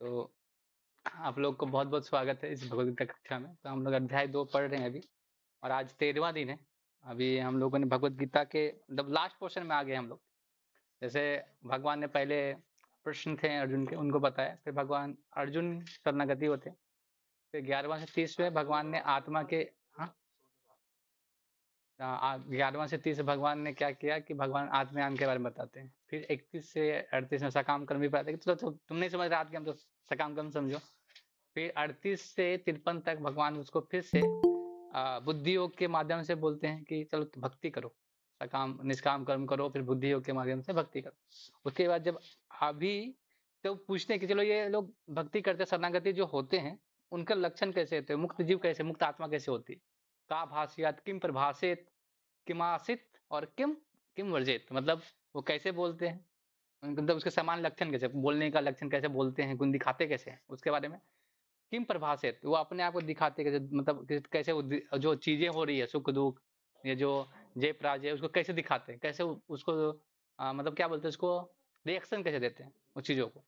तो आप लोग को बहुत बहुत स्वागत है इस भगवदगीता कक्षा में तो हम लोग अध्याय दो पढ़ रहे हैं अभी और आज तेरहवा दिन है अभी हम लोगों ने भगवदगीता के मतलब लास्ट पोर्शन में आ गए हम लोग जैसे भगवान ने पहले प्रश्न थे अर्जुन के उनको बताया फिर भगवान अर्जुन शरणागति होते फिर ग्यारहवा से तीसवें भगवान ने आत्मा के ग्यारहवा से तीस भगवान ने क्या किया कि भगवान आत्मयान के बारे में बताते हैं फिर इकतीस से अड़तीस में सकाम कर्म भी बताते हैं तो, तो, तुम नहीं समझ रहा आज के हम तो सकाम कर्म समझो फिर अड़तीस से तिरपन तक भगवान उसको फिर से बुद्धि योग के माध्यम से बोलते हैं कि चलो तो भक्ति करो सकाम निष्काम कर्म करो फिर बुद्धि योग के माध्यम से भक्ति करो उसके बाद जब अभी तो पूछते हैं कि चलो ये लोग भक्ति करते शरणागति जो होते हैं उनका लक्षण कैसे होते हैं मुक्त जीव कैसे मुक्त आत्मा कैसे होती है का भाषियात किम प्रभाषित आसित और किम किम वर्जित मतलब वो कैसे बोलते हैं मतलब उसके समान लक्षण कैसे बोलने का लक्षण कैसे बोलते हैं गुण दिखाते कैसे हैं उसके बारे में किम प्रभाषित वो अपने आप को दिखाते कैसे मतलब कैसे वो जो चीजें हो रही है सुख दुख ये जो जय पराजय उसको कैसे दिखाते हैं कैसे उसको आ, मतलब क्या बोलते हैं उसको रिएक्शन कैसे देते हैं उस चीज़ों को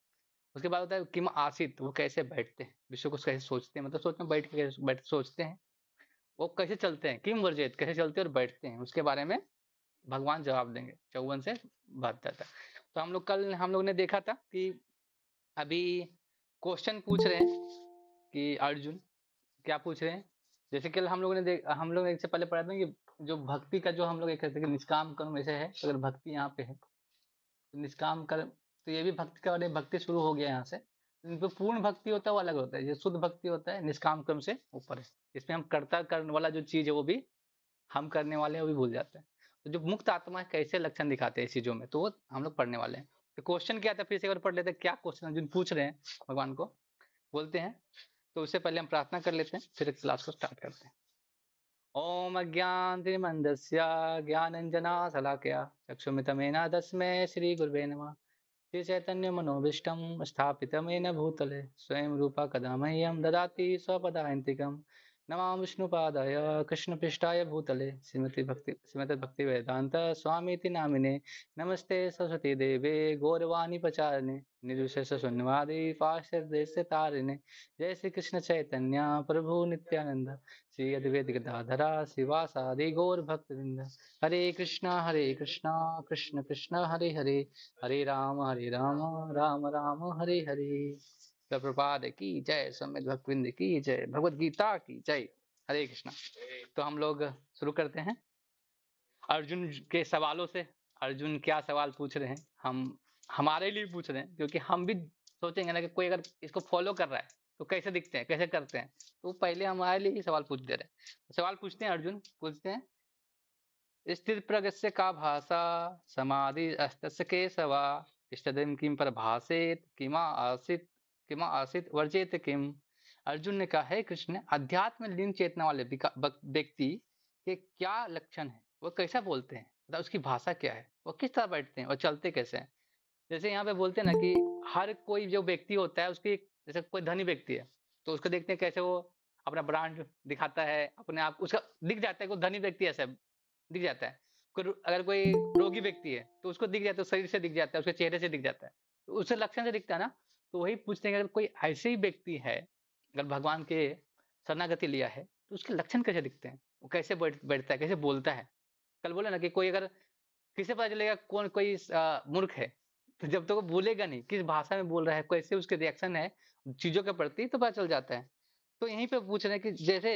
उसके बाद होता है किम आसित वो कैसे बैठते हैं विश्व को कैसे सोचते हैं मतलब सोचते बैठ के बैठ सोचते हैं वो कैसे चलते हैं किम वर्जित कैसे चलते हैं और बैठते हैं उसके बारे में भगवान जवाब देंगे चौवन से बहत्तर तक तो हम लोग कल हम लोग ने देखा था कि अभी क्वेश्चन पूछ रहे हैं कि अर्जुन क्या पूछ रहे हैं जैसे कल हम लोग ने देख हम लोग एक से पहले पढ़ा था कि जो भक्ति का जो हम लोग एक कहते हैं निष्काम कर्म ऐसे है अगर भक्ति यहाँ पे है तो निष्काम कर्म तो ये भी भक्ति का भक्ति शुरू हो गया यहाँ से जो पूर्ण भक्ति होता है वो अलग होता है जो शुद्ध भक्ति होता है निष्काम कर्म से ऊपर है इसमें हम कर्ता करने वाला जो चीज है वो भी हम करने वाले हैं वो भी भूल जाते हैं तो जो मुक्त आत्मा है कैसे लक्षण दिखाते हैं इस चीजों में तो वो हम लोग पढ़ने वाले हैं तो क्वेश्चन क्या था फिर से एक बार पढ़ लेते हैं क्या क्वेश्चन जिन पूछ रहे हैं भगवान को बोलते हैं तो उससे पहले हम प्रार्थना कर लेते हैं फिर क्लास को स्टार्ट करते हैं ओम अज्ञान त्रिमंदस्य ज्ञानंजना सलाकया चक्षुमितमेना दसमे श्री गुरुवे नमः चैतन्य स्थापित स्थापितमेन भूतले स्वयं रूपा कदा ददाती ददाति नमा विष्णुपादाय कृष्णपृष्ठाय भूतले श्रीमती भक्ति श्रीमती भक्ति वेदांत स्वामीति नामिने नमस्ते सरस्वती देवे गौरवाणी प्रचारिणे निर्विशेष शून्यवादी पाश्चर्देश तारिणे जय श्री कृष्ण चैतन्य प्रभु नित्यानंद श्री अद्वेद गाधरा शिवासादि गौर भक्तवृंद हरे कृष्णा हरे कृष्णा कृष्ण कृष्ण हरे हरे हरे राम हरे राम राम राम हरे हरे प्रभुपाद की जय सम्य भक्तविंद की जय भगवत गीता की जय हरे कृष्णा तो हम लोग शुरू करते हैं अर्जुन के सवालों से अर्जुन क्या सवाल पूछ रहे हैं हम हमारे लिए पूछ रहे हैं क्योंकि हम भी सोचेंगे ना कि कोई अगर इसको फॉलो कर रहा है तो कैसे दिखते हैं कैसे करते हैं तो पहले हमारे लिए ही सवाल पूछ दे रहे हैं सवाल पूछते हैं अर्जुन पूछते हैं स्थिर प्रगस्य का भाषा समाधि अस्त के सवा इष्टदेव किम पर भाषित किमा आसित किम आसित वर्जित किम अर्जुन ने कहा है कृष्ण अध्यात्म लीन चेतना वाले व्यक्ति के क्या लक्षण है वह कैसा बोलते हैं तथा उसकी भाषा क्या है वह किस तरह बैठते हैं और चलते कैसे हैं जैसे यहाँ पे बोलते हैं ना कि हर कोई जो व्यक्ति होता है उसकी जैसे कोई धनी व्यक्ति है तो उसको देखते हैं कैसे वो अपना ब्रांड दिखाता है अपने आप उसका दिख जाता है कोई धनी व्यक्ति ऐसा दिख जाता है कोई अगर कोई रोगी व्यक्ति है तो उसको दिख जाता है शरीर से दिख जाता है उसके चेहरे से दिख जाता है तो उससे लक्षण से दिखता है ना तो वही पूछते हैं अगर कोई ऐसे ही व्यक्ति है अगर भगवान के शरणागति लिया है तो उसके लक्षण कैसे दिखते हैं वो कैसे बैठ बैठता है कैसे बोलता है कल बोले ना कि कोई अगर किसे पता चलेगा कौन कोई मूर्ख है तो जब तक तो वो बोलेगा नहीं किस भाषा में बोल रहा है कैसे उसके रिएक्शन है चीजों के प्रति तो पता चल जाता है तो यहीं पर पूछ रहे हैं कि जैसे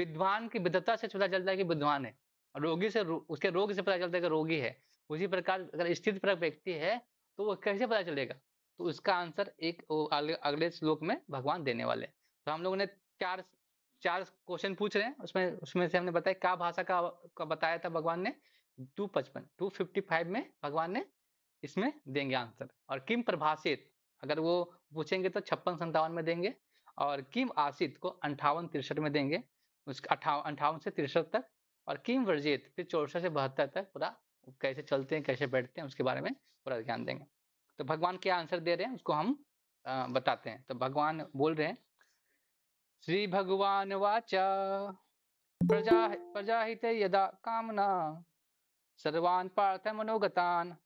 विद्वान की विद्वता से पता चलता है कि विद्वान है और रोगी से रो, उसके रोग से पता चलता है कि रोगी है उसी प्रकार अगर स्थित पर व्यक्ति है तो वो कैसे पता चलेगा तो इसका आंसर एक अगले, श्लोक में भगवान देने वाले तो हम लोगों ने चार चार क्वेश्चन पूछ रहे हैं उसमें उसमें से हमने बताया क्या भाषा का, का बताया था भगवान ने टू पचपन टू फिफ्टी फाइव में भगवान ने इसमें देंगे आंसर और किम प्रभाषित अगर वो पूछेंगे तो छप्पन संतावन में देंगे और किम आशित को अंठावन तिरसठ में देंगे उसके अंठावन से तिरसठ तक और किम वर्जित फिर चौसठ से बहत्तर तक पूरा कैसे चलते हैं कैसे बैठते हैं उसके बारे में पूरा ध्यान देंगे तो भगवान क्या आंसर दे रहे हैं उसको हम बताते हैं तो भगवान बोल रहे हैं श्री भगवान वाचा प्रजा प्रजा हित यदा कामना सर्वान पार्थ मनोगतान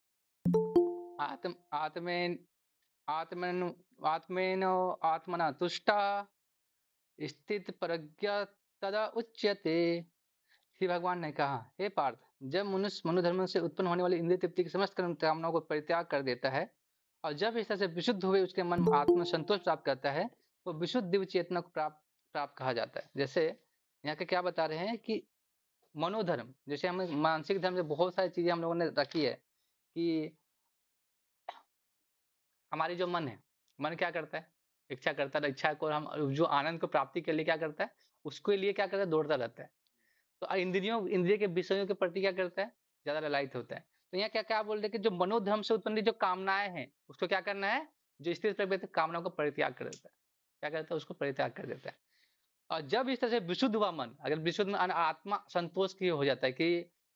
आत्म आत्मेन आत्मन आत्मेन आत्मना तुष्टा स्थित प्रज्ञा तदा उच्यते श्री भगवान ने कहा हे पार्थ जब मनुष्य मनोधर्म से उत्पन्न होने वाली इंद्रिय तृप्ति की समस्त कामनाओं को परित्याग कर देता है और जब इस तरह से विशुद्ध हुए उसके मन में आत्म संतोष प्राप्त करता है वो विशुद्ध दिव्य चेतना को प्राप्त प्राप्त कहा जाता है जैसे यहाँ के क्या बता रहे हैं कि मनोधर्म जैसे हम मानसिक धर्म से बहुत सारी चीजें हम लोगों ने रखी है कि हमारी जो मन है मन क्या करता है इच्छा करता है इच्छा को हम जो आनंद को प्राप्ति के लिए क्या करता है उसके लिए क्या करता है दौड़ता रहता है तो इंद्रियों इंद्रिय के विषयों के प्रति क्या करता है ज्यादा ललायित होता है तो यहाँ क्या क्या बोल रहे कि जो मनोधर्म से उत्पन्न जो कामनाएं हैं उसको क्या करना है जो स्थिर प्रवृत्ति कामनाओं को परित्याग कर देता है क्या करता है उसको परित्याग कर देता है और जब इस तरह से विशुद्ध हुआ मन अगर विशुद्ध मन आत्मा संतोष की हो जाता है कि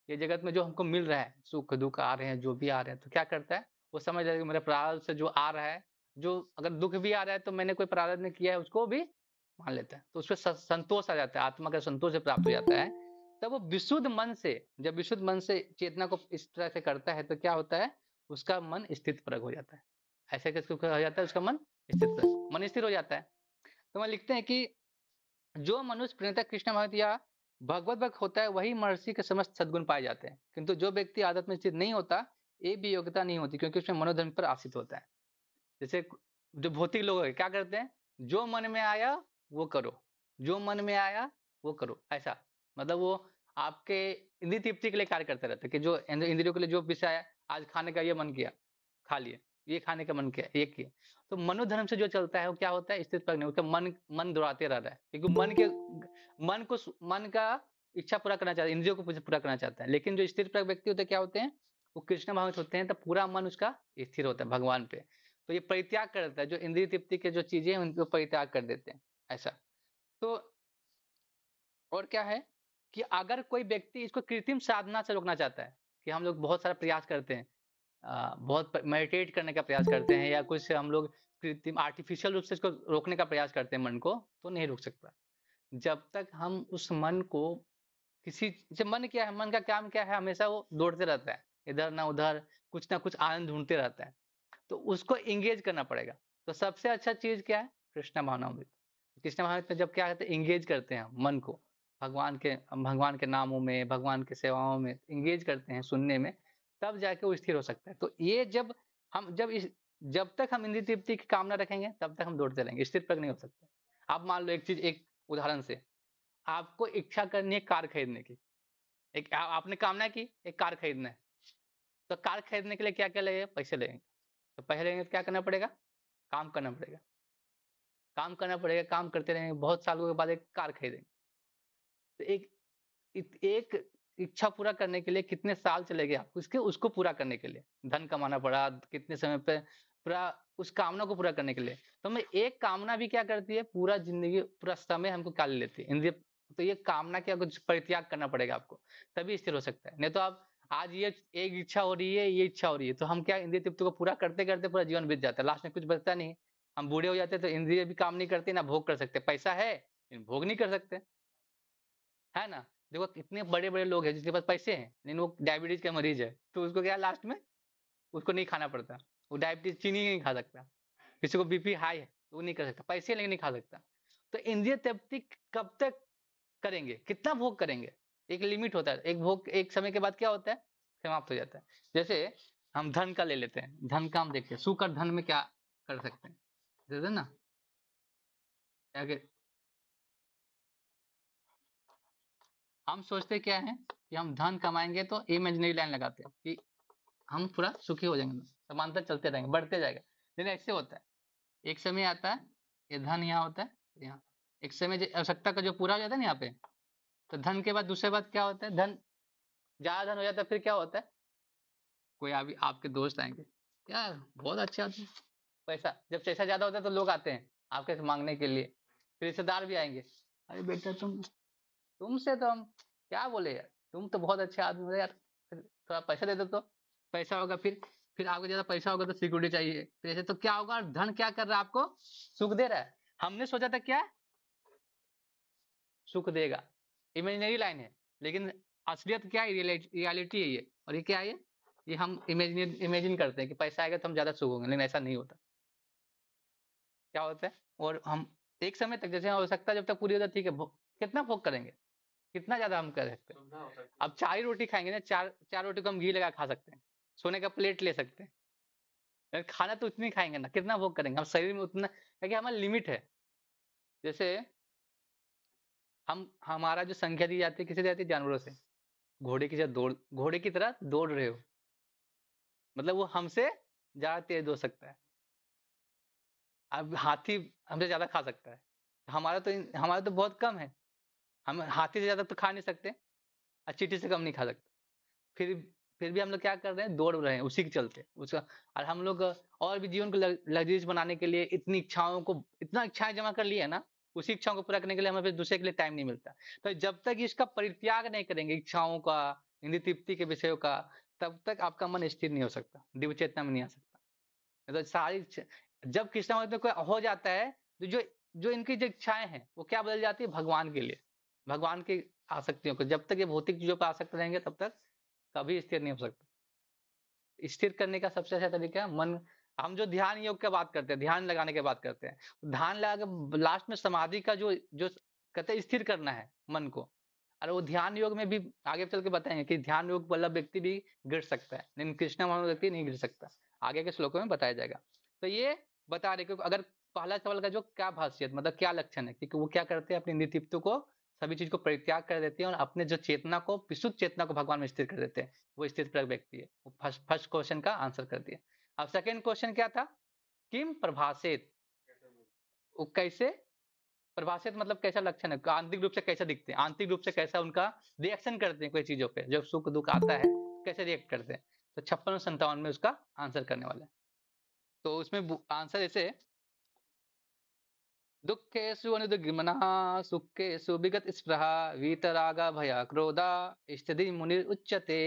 ये जगत में जो हमको मिल रहा है सुख दुख आ रहे हैं जो भी आ रहे हैं तो क्या करता है वो समझ रहा है मेरे प्रार्थ से जो आ रहा है जो अगर दुख भी आ रहा है तो मैंने कोई प्रार्थना नहीं किया है उसको भी मान लेता है तो उसमें संतोष आ जाता है आत्मा का संतोष प्राप्त हो जाता है तब वो विशुद्ध मन से जब विशुद्ध मन से चेतना को इस तरह से करता है तो क्या होता है उसका मन स्थित प्रग हो जाता है ऐसे हो जाता है उसका मन स्थित मन स्थिर हो जाता है तो हम लिखते हैं कि जो मनुष्य प्रणता कृष्ण भगवत या भगवत भक्त होता है वही महर्षि के समस्त सदगुण पाए जाते हैं किंतु जो व्यक्ति आदत में स्थित नहीं होता ये भी योग्यता नहीं होती क्योंकि उसमें मनोधर्म पर आश्रित होता है जैसे जो भौतिक लोग क्या करते हैं जो मन में आया वो करो जो मन में आया वो करो ऐसा मतलब वो आपके इंद्रिय तृप्ति के लिए कार्य करते रहते कि जो इंद्रियों के लिए जो विषय है आज खाने का ये मन किया खा लिए ये खाने का मन किया ये किया तो मनोधर्म से जो चलता है वो क्या होता है स्थित पकने उसका मन मन दौड़ाते रह रहा है क्योंकि मन के मन को मन का इच्छा पूरा करना चाहता है इंद्रियों को पूरा करना चाहता है लेकिन जो स्थिर प्रक व्यक्ति होते क्या होते हैं वो कृष्ण भाव होते हैं तो पूरा मन उसका स्थिर होता है भगवान पे तो ये परित्याग कर देता है जो इंद्रिय तृप्ति के जो चीजें हैं उनको परित्याग कर देते हैं ऐसा तो और क्या है कि अगर कोई व्यक्ति इसको कृत्रिम साधना से रोकना चाहता है कि हम लोग बहुत सारा प्रयास करते हैं बहुत मेडिटेट करने का प्रयास करते हैं हम्म। या कुछ हम लोग कृत्रिम आर्टिफिशियल रूप से इसको रोकने का प्रयास करते हैं मन को तो नहीं रोक सकता जब तक हम उस मन को किसी जब मन क्या है मन का काम क्या है हमेशा वो दौड़ते रहता है इधर ना उधर कुछ ना कुछ आनंद ढूंढते रहता है तो उसको इंगेज करना पड़ेगा तो सबसे अच्छा चीज क्या है कृष्णा भावनामृत कृष्णा भावनामृत में जब क्या कहते हैं इंगेज करते हैं मन को भगवान के भगवान के नामों में भगवान के सेवाओं में इंगेज करते हैं सुनने में तब जाके वो स्थिर हो सकता है तो ये जब हम जब इस जब तक हम इंद्र तृप्ति की कामना रखेंगे तब तक हम दौड़ते रहेंगे स्थिर तक नहीं हो सकते आप मान लो एक चीज एक उदाहरण से आपको इच्छा करनी है कार खरीदने की एक आ, आपने कामना की एक कार खरीदना है तो कार खरीदने के लिए क्या क्या लगेगा पैसे लगेंगे तो पैसे लगेंगे तो क्या करना पड़ेगा काम करना पड़ेगा काम करना पड़ेगा काम करते रहेंगे बहुत सालों के बाद एक कार खरीदेंगे तो एक एक इच्छा पूरा करने के लिए कितने साल चले गए आपको उसके उसको पूरा करने के लिए धन कमाना पड़ा कितने समय पे पूरा उस कामना को पूरा करने के लिए तो हमें एक कामना भी क्या करती है पूरा जिंदगी पूरा समय हमको काल लेती है इंद्रिय तो ये कामना क्या कुछ परित्याग करना पड़ेगा आपको तभी स्थिर हो सकता है नहीं तो आप आज ये एक इच्छा हो रही है ये इच्छा हो रही है तो हम क्या इंद्रिय तृप्ति को पूरा करते करते पूरा जीवन बीत जाता है लास्ट में कुछ बचता नहीं हम बूढ़े हो जाते तो इंद्रिय भी काम नहीं करते ना भोग कर सकते पैसा है भोग नहीं कर सकते है ना देखो कितने बड़े बड़े लोग हैं जिसके पास पैसे हैं लेकिन वो डायबिटीज का मरीज है तो उसको क्या लास्ट में उसको नहीं खाना पड़ता वो डायबिटीज चीनी नहीं खा सकता किसी को बीपी हाई है तो वो नहीं कर सकता पैसे लेकिन नहीं खा सकता तो इंद्रिय तृप्ति कब तक करेंगे कितना भोग करेंगे एक लिमिट होता है एक भोग एक समय के बाद क्या होता है समाप्त हो जाता है जैसे हम धन का ले लेते हैं धन का हम देखते हैं सुकर धन में क्या कर सकते हैं जैसे ना हम सोचते क्या है कि हम धन कमाएंगे तो इमेजनरी लाइन लगाते हैं कि हम पूरा सुखी हो जाएंगे समानता चलते रहेंगे बढ़ते जाएगा लेकिन ऐसे होता है एक समय आता है ये धन यहाँ होता है यहाँ एक समय आवश्यकता का जो पूरा हो जाता है ना यहाँ पे तो धन के बाद दूसरे बात क्या होता है धन ज्यादा धन हो जाता है फिर क्या होता है कोई अभी आपके दोस्त आएंगे यार बहुत अच्छा होता है पैसा जब पैसा ज्यादा होता है तो लोग आते हैं आपके से मांगने के लिए फिर रिश्तेदार भी आएंगे अरे बेटा तुम तुमसे तो हम क्या बोले यार तुम तो बहुत अच्छे आदमी हो यार फिर थोड़ा पैसा दे दो तो पैसा होगा फिर फिर आपको ज्यादा पैसा होगा तो सिक्योरिटी चाहिए फिर तो ऐसे तो क्या होगा धन क्या कर रहा है आपको सुख दे रहा है हमने सोचा था क्या सुख देगा इमेजिनरी लाइन है लेकिन असलियत क्या है रियलिटी है ये और ये क्या है ये हम इमेजिन इमेजिन करते हैं कि पैसा आएगा तो हम ज्यादा सुख होंगे लेकिन ऐसा नहीं होता क्या होता है और हम एक समय तक जैसे हो सकता है जब तक पूरी होता ठीक है कितना भोग करेंगे कितना ज्यादा हम कर सकते हैं अब चार ही रोटी खाएंगे ना चार चार रोटी को तो हम घी लगा खा सकते हैं सोने का प्लेट ले सकते हैं खाना तो उतनी खाएंगे ना कितना भोग करेंगे हम शरीर में उतना क्योंकि हमारा लिमिट है जैसे हम हमारा जो संख्या दी जाती है किसे जाती है जानवरों से घोड़े की तरह दौड़ घोड़े की तरह दौड़ रहे हो मतलब वो हमसे ज्यादा तेज दौड़ सकता है अब हाथी हमसे ज्यादा खा सकता है हमारा तो हमारा तो बहुत कम है हम हाथी से ज्यादा तो खा नहीं सकते और चीटी से कम नहीं खा सकते फिर फिर भी हम लोग क्या कर रहे हैं दौड़ रहे हैं उसी के चलते उसका और हम लोग और भी जीवन को लग्जरीज बनाने के लिए इतनी इच्छाओं को इतना इच्छाएं जमा कर लिया है ना उसी इच्छाओं को पूरा करने के लिए हमें फिर दूसरे के लिए टाइम नहीं मिलता तो जब तक इसका परित्याग नहीं करेंगे इच्छाओं का इंद्र तृप्ति के विषयों का तब तक आपका मन स्थिर नहीं हो सकता दिव्य चेतना में नहीं आ सकता तो सारी जब कृष्णा में कोई हो जाता है तो जो जो इनकी जो इच्छाएं हैं वो क्या बदल जाती है भगवान के लिए भगवान की आसक्तियों को जब तक ये भौतिक चीजों पर आसक्त रहेंगे तब तक कभी स्थिर नहीं हो सकता स्थिर करने का सबसे अच्छा तरीका है मन हम जो ध्यान योग की बात करते हैं ध्यान लगाने की बात करते हैं ध्यान लगा के लास्ट में समाधि का जो जो कहते हैं स्थिर करना है मन को और वो ध्यान योग में भी आगे चल के बताएंगे कि ध्यान योग वाला व्यक्ति भी गिर सकता है लेकिन कृष्णा वाला व्यक्ति नहीं गिर सकता आगे के श्लोकों में बताया जाएगा तो ये बता रहे क्योंकि अगर पहला सवाल का जो क्या भाष्य मतलब क्या लक्षण है क्योंकि वो क्या करते हैं अपने नेतृत्व को सभी चीज को परित्याग कर देती है और अपने जो चेतना को विशुद्ध चेतना को भगवान में स्थिर कर देते हैं वो स्थिर प्रक व्यक्ति है वो फर्स्ट फर्स्ट क्वेश्चन का आंसर कर दिया अब सेकेंड क्वेश्चन क्या था किम प्रभाषित वो कैसे प्रभाषित मतलब कैसा लक्षण है आंतरिक रूप से कैसा दिखते हैं आंतरिक रूप से कैसा उनका रिएक्शन करते हैं कोई चीजों पे जब सुख दुख आता है कैसे रिएक्ट करते हैं तो छप्पन और संतावन में उसका आंसर करने वाला है तो उसमें आंसर ऐसे दुखेशु अनुद्रिमनः सुखेशु विगत स्प्रहा वीतरागा भया क्रोधा स्थिति मुनि उच्चते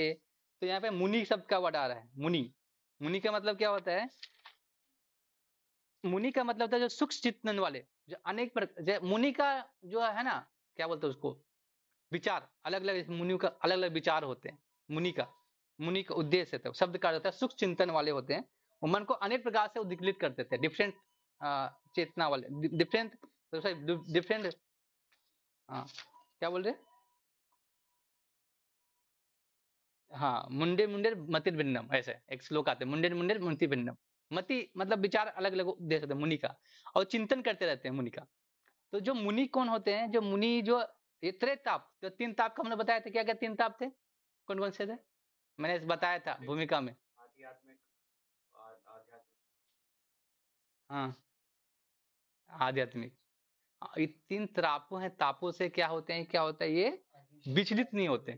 तो यहाँ पे मुनि शब्द का वर्ड आ रहा है मुनि मुनि का मतलब क्या होता है मुनि का मतलब होता जो सुख चिंतन वाले जो अनेक प्रकार मुनि का जो है ना क्या बोलते उसको विचार अलग अलग मुनि का अलग अलग विचार होते हैं मुनि का मुनि का उद्देश्य तो शब्द का होता है सुख चिंतन वाले होते हैं मन को अनेक प्रकार से उद्विकलित करते थे डिफरेंट चेतना वाले डिफरेंट सॉरी डिफरेंट हाँ क्या बोल रहे हाँ मुंडे मुंडे मतिर भिन्नम ऐसे एक श्लोक आते मुंडे मुंडे मति भिन्नम मति मतलब विचार अलग अलग दे सकते मुनि का और चिंतन करते रहते हैं मुनि का तो जो मुनि कौन होते हैं जो मुनि जो ये ताप तो तीन ताप का हमने बताया था क्या क्या तीन ताप थे कौन कौन से थे मैंने बताया था भूमिका में हाँ आध्यात्मिक तीन त्रापो हैं तापों से क्या होते हैं क्या होता है ये विचलित नहीं होते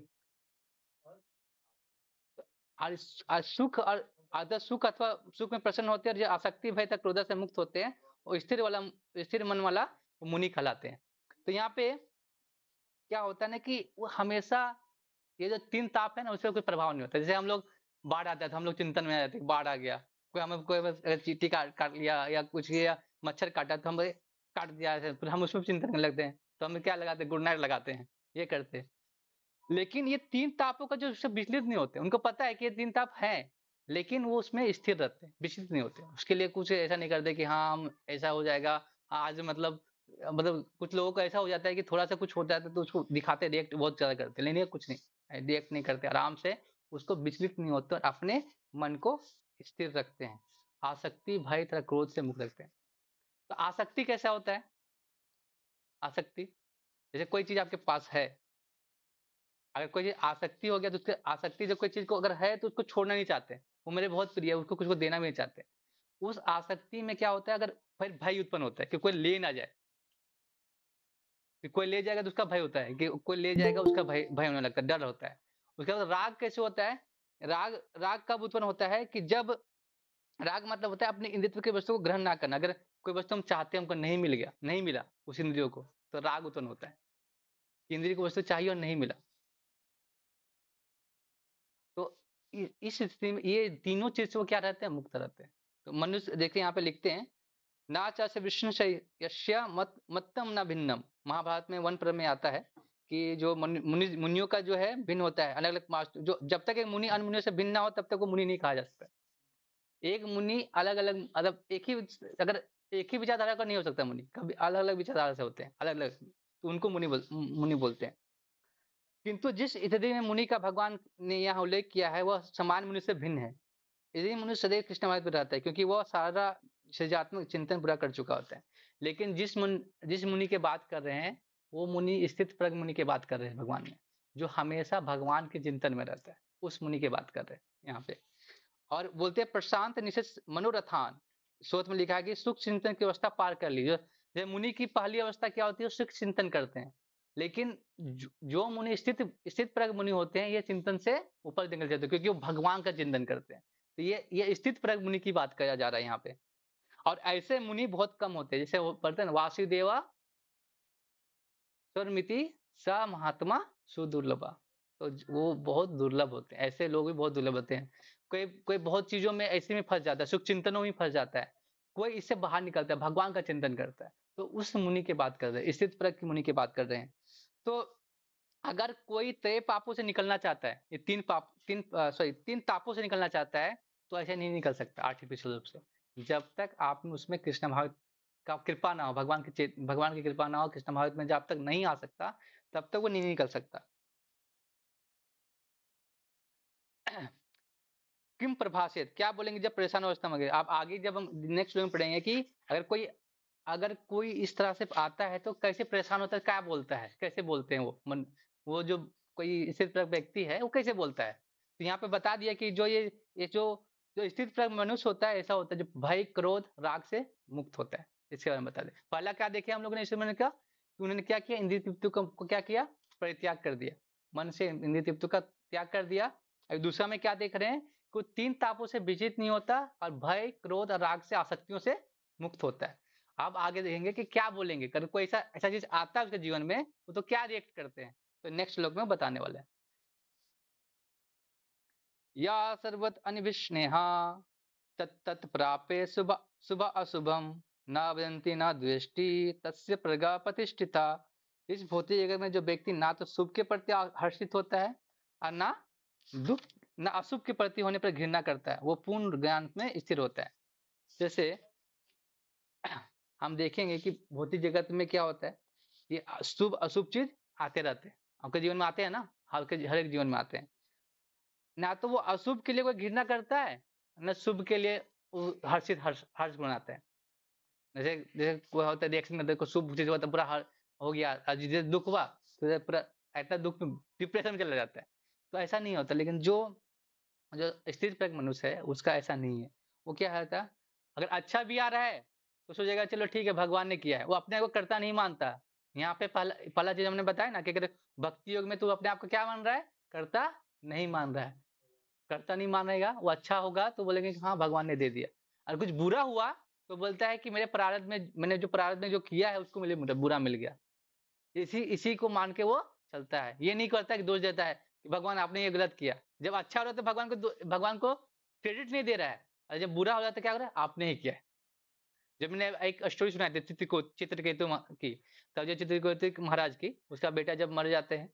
सुख और अदर सुख अथवा सुख में प्रसन्न होते हैं जो आसक्ति भय तक क्रोधा से मुक्त होते हैं और स्थिर वाला स्थिर मन वाला मुनि खलाते हैं तो यहाँ पे क्या होता है ना कि वो हमेशा ये जो तीन ताप है ना उसमें कोई प्रभाव नहीं होता जैसे हम लोग बाढ़ आता था तो हम लोग चिंतन में आ जाते बाढ़ आ गया कोई हमें कोई टीका काट लिया या कुछ किया मच्छर काटा तो हम काट दिया है फिर हम उसमें चिंतन करने लगते हैं तो हम क्या लगाते हैं गुड नाइट लगाते हैं ये करते हैं लेकिन ये तीन तापों का जो उससे विचलित नहीं होते उनको पता है कि ये तीन ताप हैं लेकिन वो उसमें स्थिर रहते हैं विचलित नहीं होते उसके लिए कुछ ऐसा नहीं करते कि हाँ हम ऐसा हो जाएगा आज मतलब मतलब कुछ लोगों को ऐसा हो जाता है कि थोड़ा सा कुछ हो जाता है तो उसको दिखाते रिएक्ट बहुत ज्यादा करते लेकिन ये कुछ नहीं रिएक्ट नहीं करते आराम से उसको विचलित नहीं होते और अपने मन को स्थिर रखते हैं आसक्ति भय तथा क्रोध से मुक्त रखते हैं तो आसक्ति कैसा होता है आसक्ति जैसे कोई चीज आपके पास है अगर कोई चीज आसक्ति हो गया तो उसके आसक्ति जब कोई चीज को अगर है तो उसको छोड़ना नहीं चाहते वो मेरे बहुत प्रिय है उसको कुछ को देना भी नहीं चाहते उस आसक्ति में क्या होता है अगर फिर भय उत्पन्न होता है कि कोई ले ना जाए कि कोई ले जाएगा तो उसका भय होता है कि कोई ले जाएगा उसका भय भय होने लगता है डर होता है उसके बाद राग कैसे होता है राग राग कब उत्पन्न होता है कि जब राग मतलब होता है अपने इंद्रित्व की वस्तु को ग्रहण ना करना अगर कोई वस्तु हम चाहते हैं हमको नहीं मिल गया नहीं मिला उस इंद्रियों को तो राग उत्पन्न होता है कि इंद्रिय को वस्तु चाहिए और नहीं मिला तो इस स्थिति में ये तीनों चीज से वो क्या रहते हैं मुक्त रहते हैं तो मनुष्य देखते यहाँ पे लिखते हैं ना चाहे विष्णु यश्य मत मत्तम ना भिन्नम महाभारत में वन पर में आता है कि जो मुनि मुनियों का जो है भिन्न होता है अलग अलग मास्टर जो जब तक एक मुनि अन्य मुनियों से भिन्न ना हो तब तक वो मुनि नहीं कहा जा सकता एक मुनि अलग अलग मतलब एक ही अगर एक ही विचारधारा का नहीं हो सकता मुनि कभी अलग अलग विचारधारा से होते हैं अलग अलग तो उनको मुनि बोल मुनि बोलते हैं किंतु जिस स्थिति में मुनि का भगवान ने यहाँ उल्लेख किया है वह समान मुनि से भिन्न है यदि मुनि सदैव कृष्ण मार्ग पर रहता है क्योंकि वह सारा सृजात्मक चिंतन पूरा कर चुका होता है लेकिन जिस मुन जिस मुनि के बात कर रहे हैं वो मुनि स्थित प्रग मुनि के बात कर रहे हैं भगवान में जो हमेशा भगवान के चिंतन में रहता है उस मुनि के बात कर रहे हैं यहाँ पे और बोलते हैं प्रशांत निशेष मनोरथान श्रोत में लिखा है कि सुख चिंतन की अवस्था पार कर लीजिए जो मुनि की पहली अवस्था क्या होती है सुख चिंतन करते हैं लेकिन हम्म। जो मुनि स्थित स्थित प्रग मुनि होते हैं ये चिंतन से ऊपर निकल जाते हैं क्योंकि वो भगवान का चिंतन करते हैं तो ये ये स्थित प्रग मुनि की बात किया जा रहा है यहाँ पे और ऐसे मुनि बहुत कम होते हैं जैसे वो पढ़ते हैं वासुदेवा स्वरमिति स महात्मा सुदुर्लभा तो वो बहुत दुर्लभ होते हैं ऐसे लोग भी बहुत दुर्लभ होते हैं कोई कोई बहुत चीजों में ऐसे में फंस जाता है सुख चिंतनों में फंस जाता है कोई इससे बाहर निकलता है भगवान का चिंतन करता है तो उस मुनि की बात कर रहे हैं स्थित प्रक मुनि की बात कर रहे हैं तो अगर कोई त्रे पापों से निकलना चाहता है ये तीन पाप तीन सॉरी तीन तापों से निकलना चाहता है तो ऐसे नहीं निकल सकता आर्टिफिशियल रूप से जब तक आप में उसमें कृष्ण भाव का कृपा ना हो भगवान की भगवान की कृपा ना हो कृष्ण भाव में जब तक नहीं आ सकता तब तक वो नहीं निकल सकता किम प्रभाषित क्या बोलेंगे जब परेशान अवस्था में आप आगे जब हम नेक्स्ट में पढ़ेंगे कि अगर कोई अगर कोई इस तरह से आता है तो कैसे परेशान होता है क्या बोलता है कैसे बोलते हैं वो मन वो जो कोई स्थित व्यक्ति है वो कैसे बोलता है तो यहाँ पे बता दिया कि जो ये ये जो जो स्थित मनुष्य होता है ऐसा होता है जो भय क्रोध राग से मुक्त होता है इसके बारे में बता दें पहला क्या देखे हम लोग ने इसमें का उन्होंने क्या किया इंद्र तृप्तु को क्या किया परित्याग कर दिया मन से इंद्र तृप्तु का त्याग कर दिया दूसरा में क्या देख रहे हैं को तीन तापों से विजित नहीं होता और भय क्रोध और राग से आसक्तियों से मुक्त होता है आप आगे देखेंगे कि क्या बोलेंगे अगर कोई ऐसा ऐसा चीज आता है उसके जीवन में वो तो क्या रिएक्ट करते हैं तो नेक्स्ट लोग में बताने वाले है या सर्वत अनिविस्नेहा तत्त प्रापे शुभ शुभ अशुभम न वजंती न दृष्टि तस्य प्रगा प्रतिष्ठिता इस भौतिक जगत में जो व्यक्ति ना तो शुभ के प्रति हर्षित होता है और ना दुख न अशुभ के प्रति होने पर घृणा करता है वो पूर्ण ज्ञान में स्थिर होता है जैसे हम देखेंगे कि भौतिक जगत में क्या होता है ये शुभ अशुभ चीज आते रहते हैं आपके जीवन में आते हैं ना हर के हर एक जीवन में आते हैं ना तो वो अशुभ के लिए कोई घृणा करता है न शुभ के लिए हर्षित हर्ष हर्ष बनाता है जैसे जैसे कोई होता है रिएक्शन देखो शुभ चीज हुआ तो पूरा हर हो गया जैसे दुख हुआ तो पूरा इतना दुख में डिप्रेशन में चला जाता है तो ऐसा नहीं होता लेकिन जो जो स्थिर पर मनुष्य है उसका ऐसा नहीं है वो क्या है था अगर अच्छा भी आ रहा है तो सोचेगा चलो ठीक है भगवान ने किया है वो अपने को करता नहीं मानता यहाँ पे पहला पहला चीज हमने बताया ना कि अगर भक्ति योग में तू अपने आप को क्या मान रहा है करता नहीं मान रहा है करता नहीं मानेगा वो अच्छा होगा तो बोलेंगे कि हाँ भगवान ने दे दिया और कुछ बुरा हुआ तो बोलता है कि मेरे प्रारब्ध में मैंने जो प्रारब्ध में जो किया है उसको मिले बुरा मिल गया इसी इसी को मान के वो चलता है ये नहीं करता कि दोष देता है कि भगवान आपने ये गलत किया जब अच्छा हो रहा है तो भगवान को भगवान को क्रेडिट नहीं दे रहा है और जब बुरा हो रहा है तो क्या हो रहा है आपने ही किया जब मैंने एक स्टोरी सुनाई थी को चित्रकेतु की तब जो चित्रकेतु महाराज की उसका बेटा जब मर जाते हैं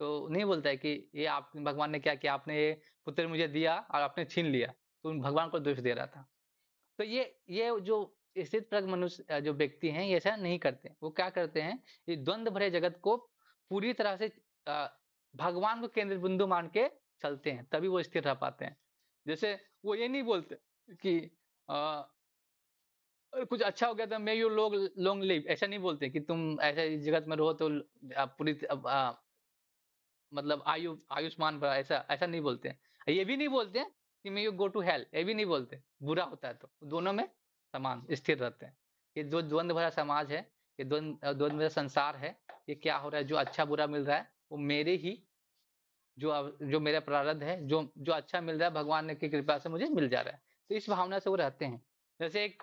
तो नहीं बोलता है कि ये आप भगवान ने क्या किया आपने ये पुत्र मुझे दिया और आपने छीन लिया तो उन भगवान को दोष दे रहा था तो ये ये जो स्थित प्रग मनुष्य जो व्यक्ति हैं ये ऐसा नहीं करते वो क्या करते हैं ये द्वंद्व भरे जगत को पूरी तरह से भगवान को केंद्र बिंदु मान के चलते हैं तभी वो स्थिर रह पाते हैं जैसे वो ये नहीं बोलते कि आ, कुछ अच्छा हो गया तो मे यू लोग लॉन्ग लिव ऐसा नहीं बोलते कि तुम ऐसे जगत में रहो तो पूरी मतलब आयु आयुष्मान भरा ऐसा ऐसा नहीं बोलते ये भी नहीं बोलते हैं कि may you go to hell ये भी नहीं बोलते बुरा होता है तो दोनों में समान स्थिर रहते हैं ये जो द्वंद्व भरा समाज है ये द्वंद्व भरा संसार है ये क्या हो रहा है जो अच्छा बुरा मिल रहा है वो मेरे ही जो जो मेरा प्रारब्ध है जो जो अच्छा मिल रहा है भगवान की कृपा से मुझे मिल जा रहा है तो इस भावना से वो रहते हैं जैसे एक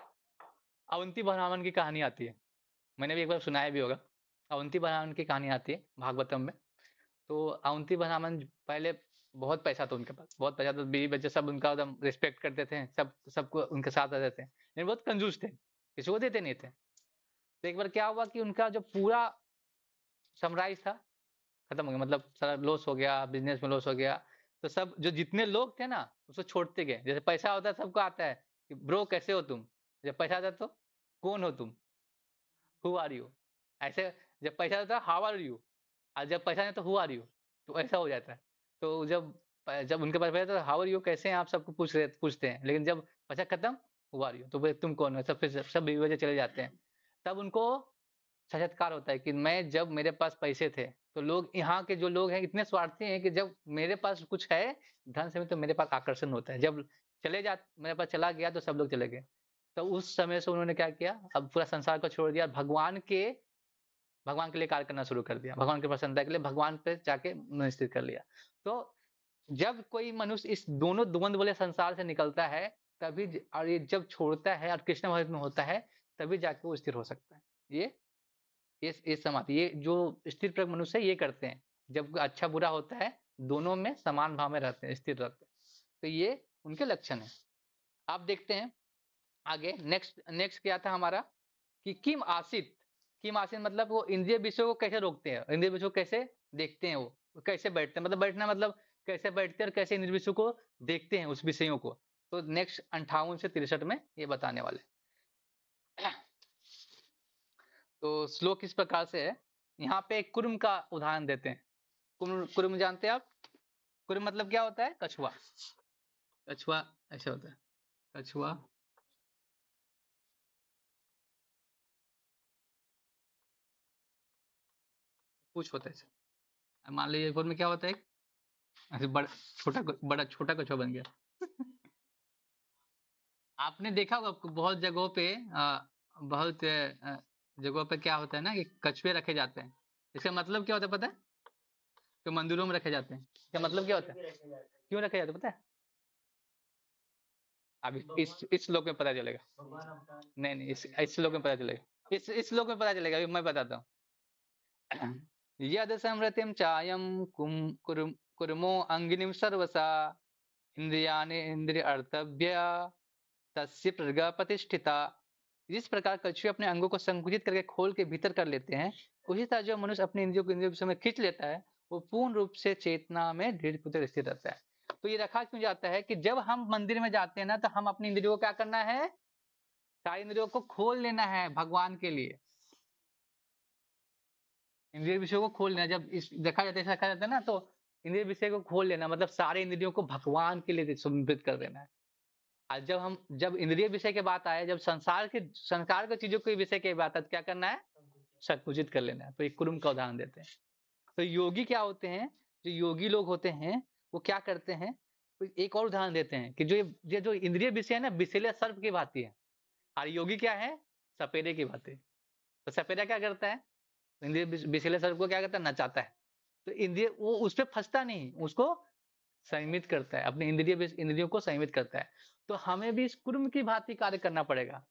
अवंती बहरामन की कहानी आती है मैंने भी एक बार सुनाया भी होगा अवंती बहरामन की कहानी आती है भागवतम में तो अवंती बहरामन पहले बहुत पैसा था उनके पास बहुत पैसा था बीवी बच्चे सब उनका एकदम रिस्पेक्ट करते थे सब सबको उनके साथ रहते थे लेकिन बहुत कंजूस थे किसी को देते नहीं थे तो एक बार क्या हुआ कि उनका जो पूरा सनराइज था खत्म हो गया मतलब सारा लॉस हो गया बिजनेस में लॉस हो गया तो सब जो जितने लोग थे ना उसको छोड़ते गए जैसे पैसा होता है सबको आता है कि ब्रो कैसे हो तुम जब पैसा आता तो कौन हो तुम हु आर यू ऐसे जब पैसा आता हाउ आर यू और जब पैसा नहीं तो हु आर यू तो ऐसा हो जाता है तो जब जब उनके पास पैसा तो हाउ आर यू कैसे हैं आप सबको पूछ रहे पूछते हैं लेकिन जब पैसा खत्म हु आर यू तो भाई तुम कौन हो सब फिर सब वजह चले जाते हैं तब उनको साक्षात्कार होता है कि मैं जब मेरे पास पैसे थे तो लोग यहाँ के जो लोग हैं इतने स्वार्थी हैं कि जब मेरे पास कुछ है धन समय तो मेरे पास आकर्षण होता है जब चले जा मेरे पास चला गया तो सब लोग चले गए तो उस समय से उन्होंने क्या किया अब पूरा संसार को छोड़ दिया भगवान के भगवान के लिए कार्य करना शुरू कर दिया भगवान की प्रसन्नता के लिए भगवान पे जाके निश्चित कर लिया तो जब कोई मनुष्य इस दोनों द्वंद वाले संसार से निकलता है तभी और ये जब छोड़ता है और कृष्ण भक्त में होता है तभी जाके वो स्थिर हो सकता है ये इस इस समाधि ये जो स्थिर प्रज्ञ मनुष्य ये करते हैं जब अच्छा बुरा होता है दोनों में समान भाव में रहते हैं स्थिर रहते हैं तो ये उनके लक्षण है आप देखते हैं आगे नेक्स्ट नेक्स्ट क्या था हमारा कि किम आसित किम आसित मतलब वो इंद्रिय विषय को कैसे रोकते हैं इंद्रिय विषय को कैसे देखते हैं वो कैसे बैठते हैं मतलब बैठना मतलब कैसे बैठते हैं और कैसे इंद्रिय विषय को देखते हैं उस विषयों को तो नेक्स्ट अंठावन से तिरसठ में ये बताने वाले तो श्लोक इस प्रकार से है यहाँ पे कुर्म का उदाहरण देते हैं कुर्म कुर्म जानते हैं आप कुर्म मतलब क्या होता है कछुआ कछुआ ऐसा होता है कछुआ कुछ होता है मान लीजिए कुर्म में क्या होता है ऐसे बड़ा छोटा बड़ा छोटा कछुआ बन गया आपने देखा होगा बहुत जगहों पे आ, बहुत जगह पे क्या होता है ना कि कछुए रखे जाते हैं इसका मतलब क्या होता है पता है कि मंदिरों में रखे जाते हैं इसका मतलब क्या होता है क्यों रखे जाते पता है अभी इस इस श्लोक में पता चलेगा नहीं नहीं इस श्लोक में पता चलेगा इस इस श्लोक में पता चलेगा अभी मैं बताता हूँ यद समृतिम चायम कुम कुर्मो अंगिनिम सर्वसा इंद्रिया इंद्रिय अर्तव्य तस्य प्रतिष्ठिता जिस प्रकार कछुए अपने अंगों को संकुचित करके खोल के भीतर कर लेते हैं उसी तरह जो मनुष्य अपने इंद्रियों को इंद्रियों के समय खींच लेता है वो पूर्ण रूप से चेतना में दृढ़ पुत्र स्थित रहता है तो ये रखा क्यों जाता है कि जब हम मंदिर में जाते हैं ना तो हम अपने इंद्रियों को क्या करना है सारे इंद्रियों को खोल लेना है भगवान के लिए इंद्रिय विषय को खोल लेना जब इस देखा जाता है रखा जाता है ना तो इंद्रिय विषय को खोल लेना मतलब सारे इंद्रियों को भगवान के लिए समर्पित कर देना है आज जब हम जब इंद्रिय विषय के बात आए जब संसार के संसार के चीजों के विषय की बात आए क्या करना है संकुचित कर लेना है तो एक कुरुम का उदाहरण देते हैं तो योगी क्या होते हैं जो योगी लोग होते हैं वो क्या करते हैं एक और उदाहरण देते हैं कि जो ये जो इंद्रिय विषय है ना विशेले सर्प की भांति है और योगी क्या है सपेरे की भांति तो सपेरा क्या करता है इंद्रिय विशेले सर्प को क्या करता है नचाता है तो इंद्रिय वो उस पर फंसता नहीं उसको संयमित करता है अपने इंद्रिय इंद्रियों को संयमित करता है तो हमें भी इस कुर्म की भांति कार्य करना पड़ेगा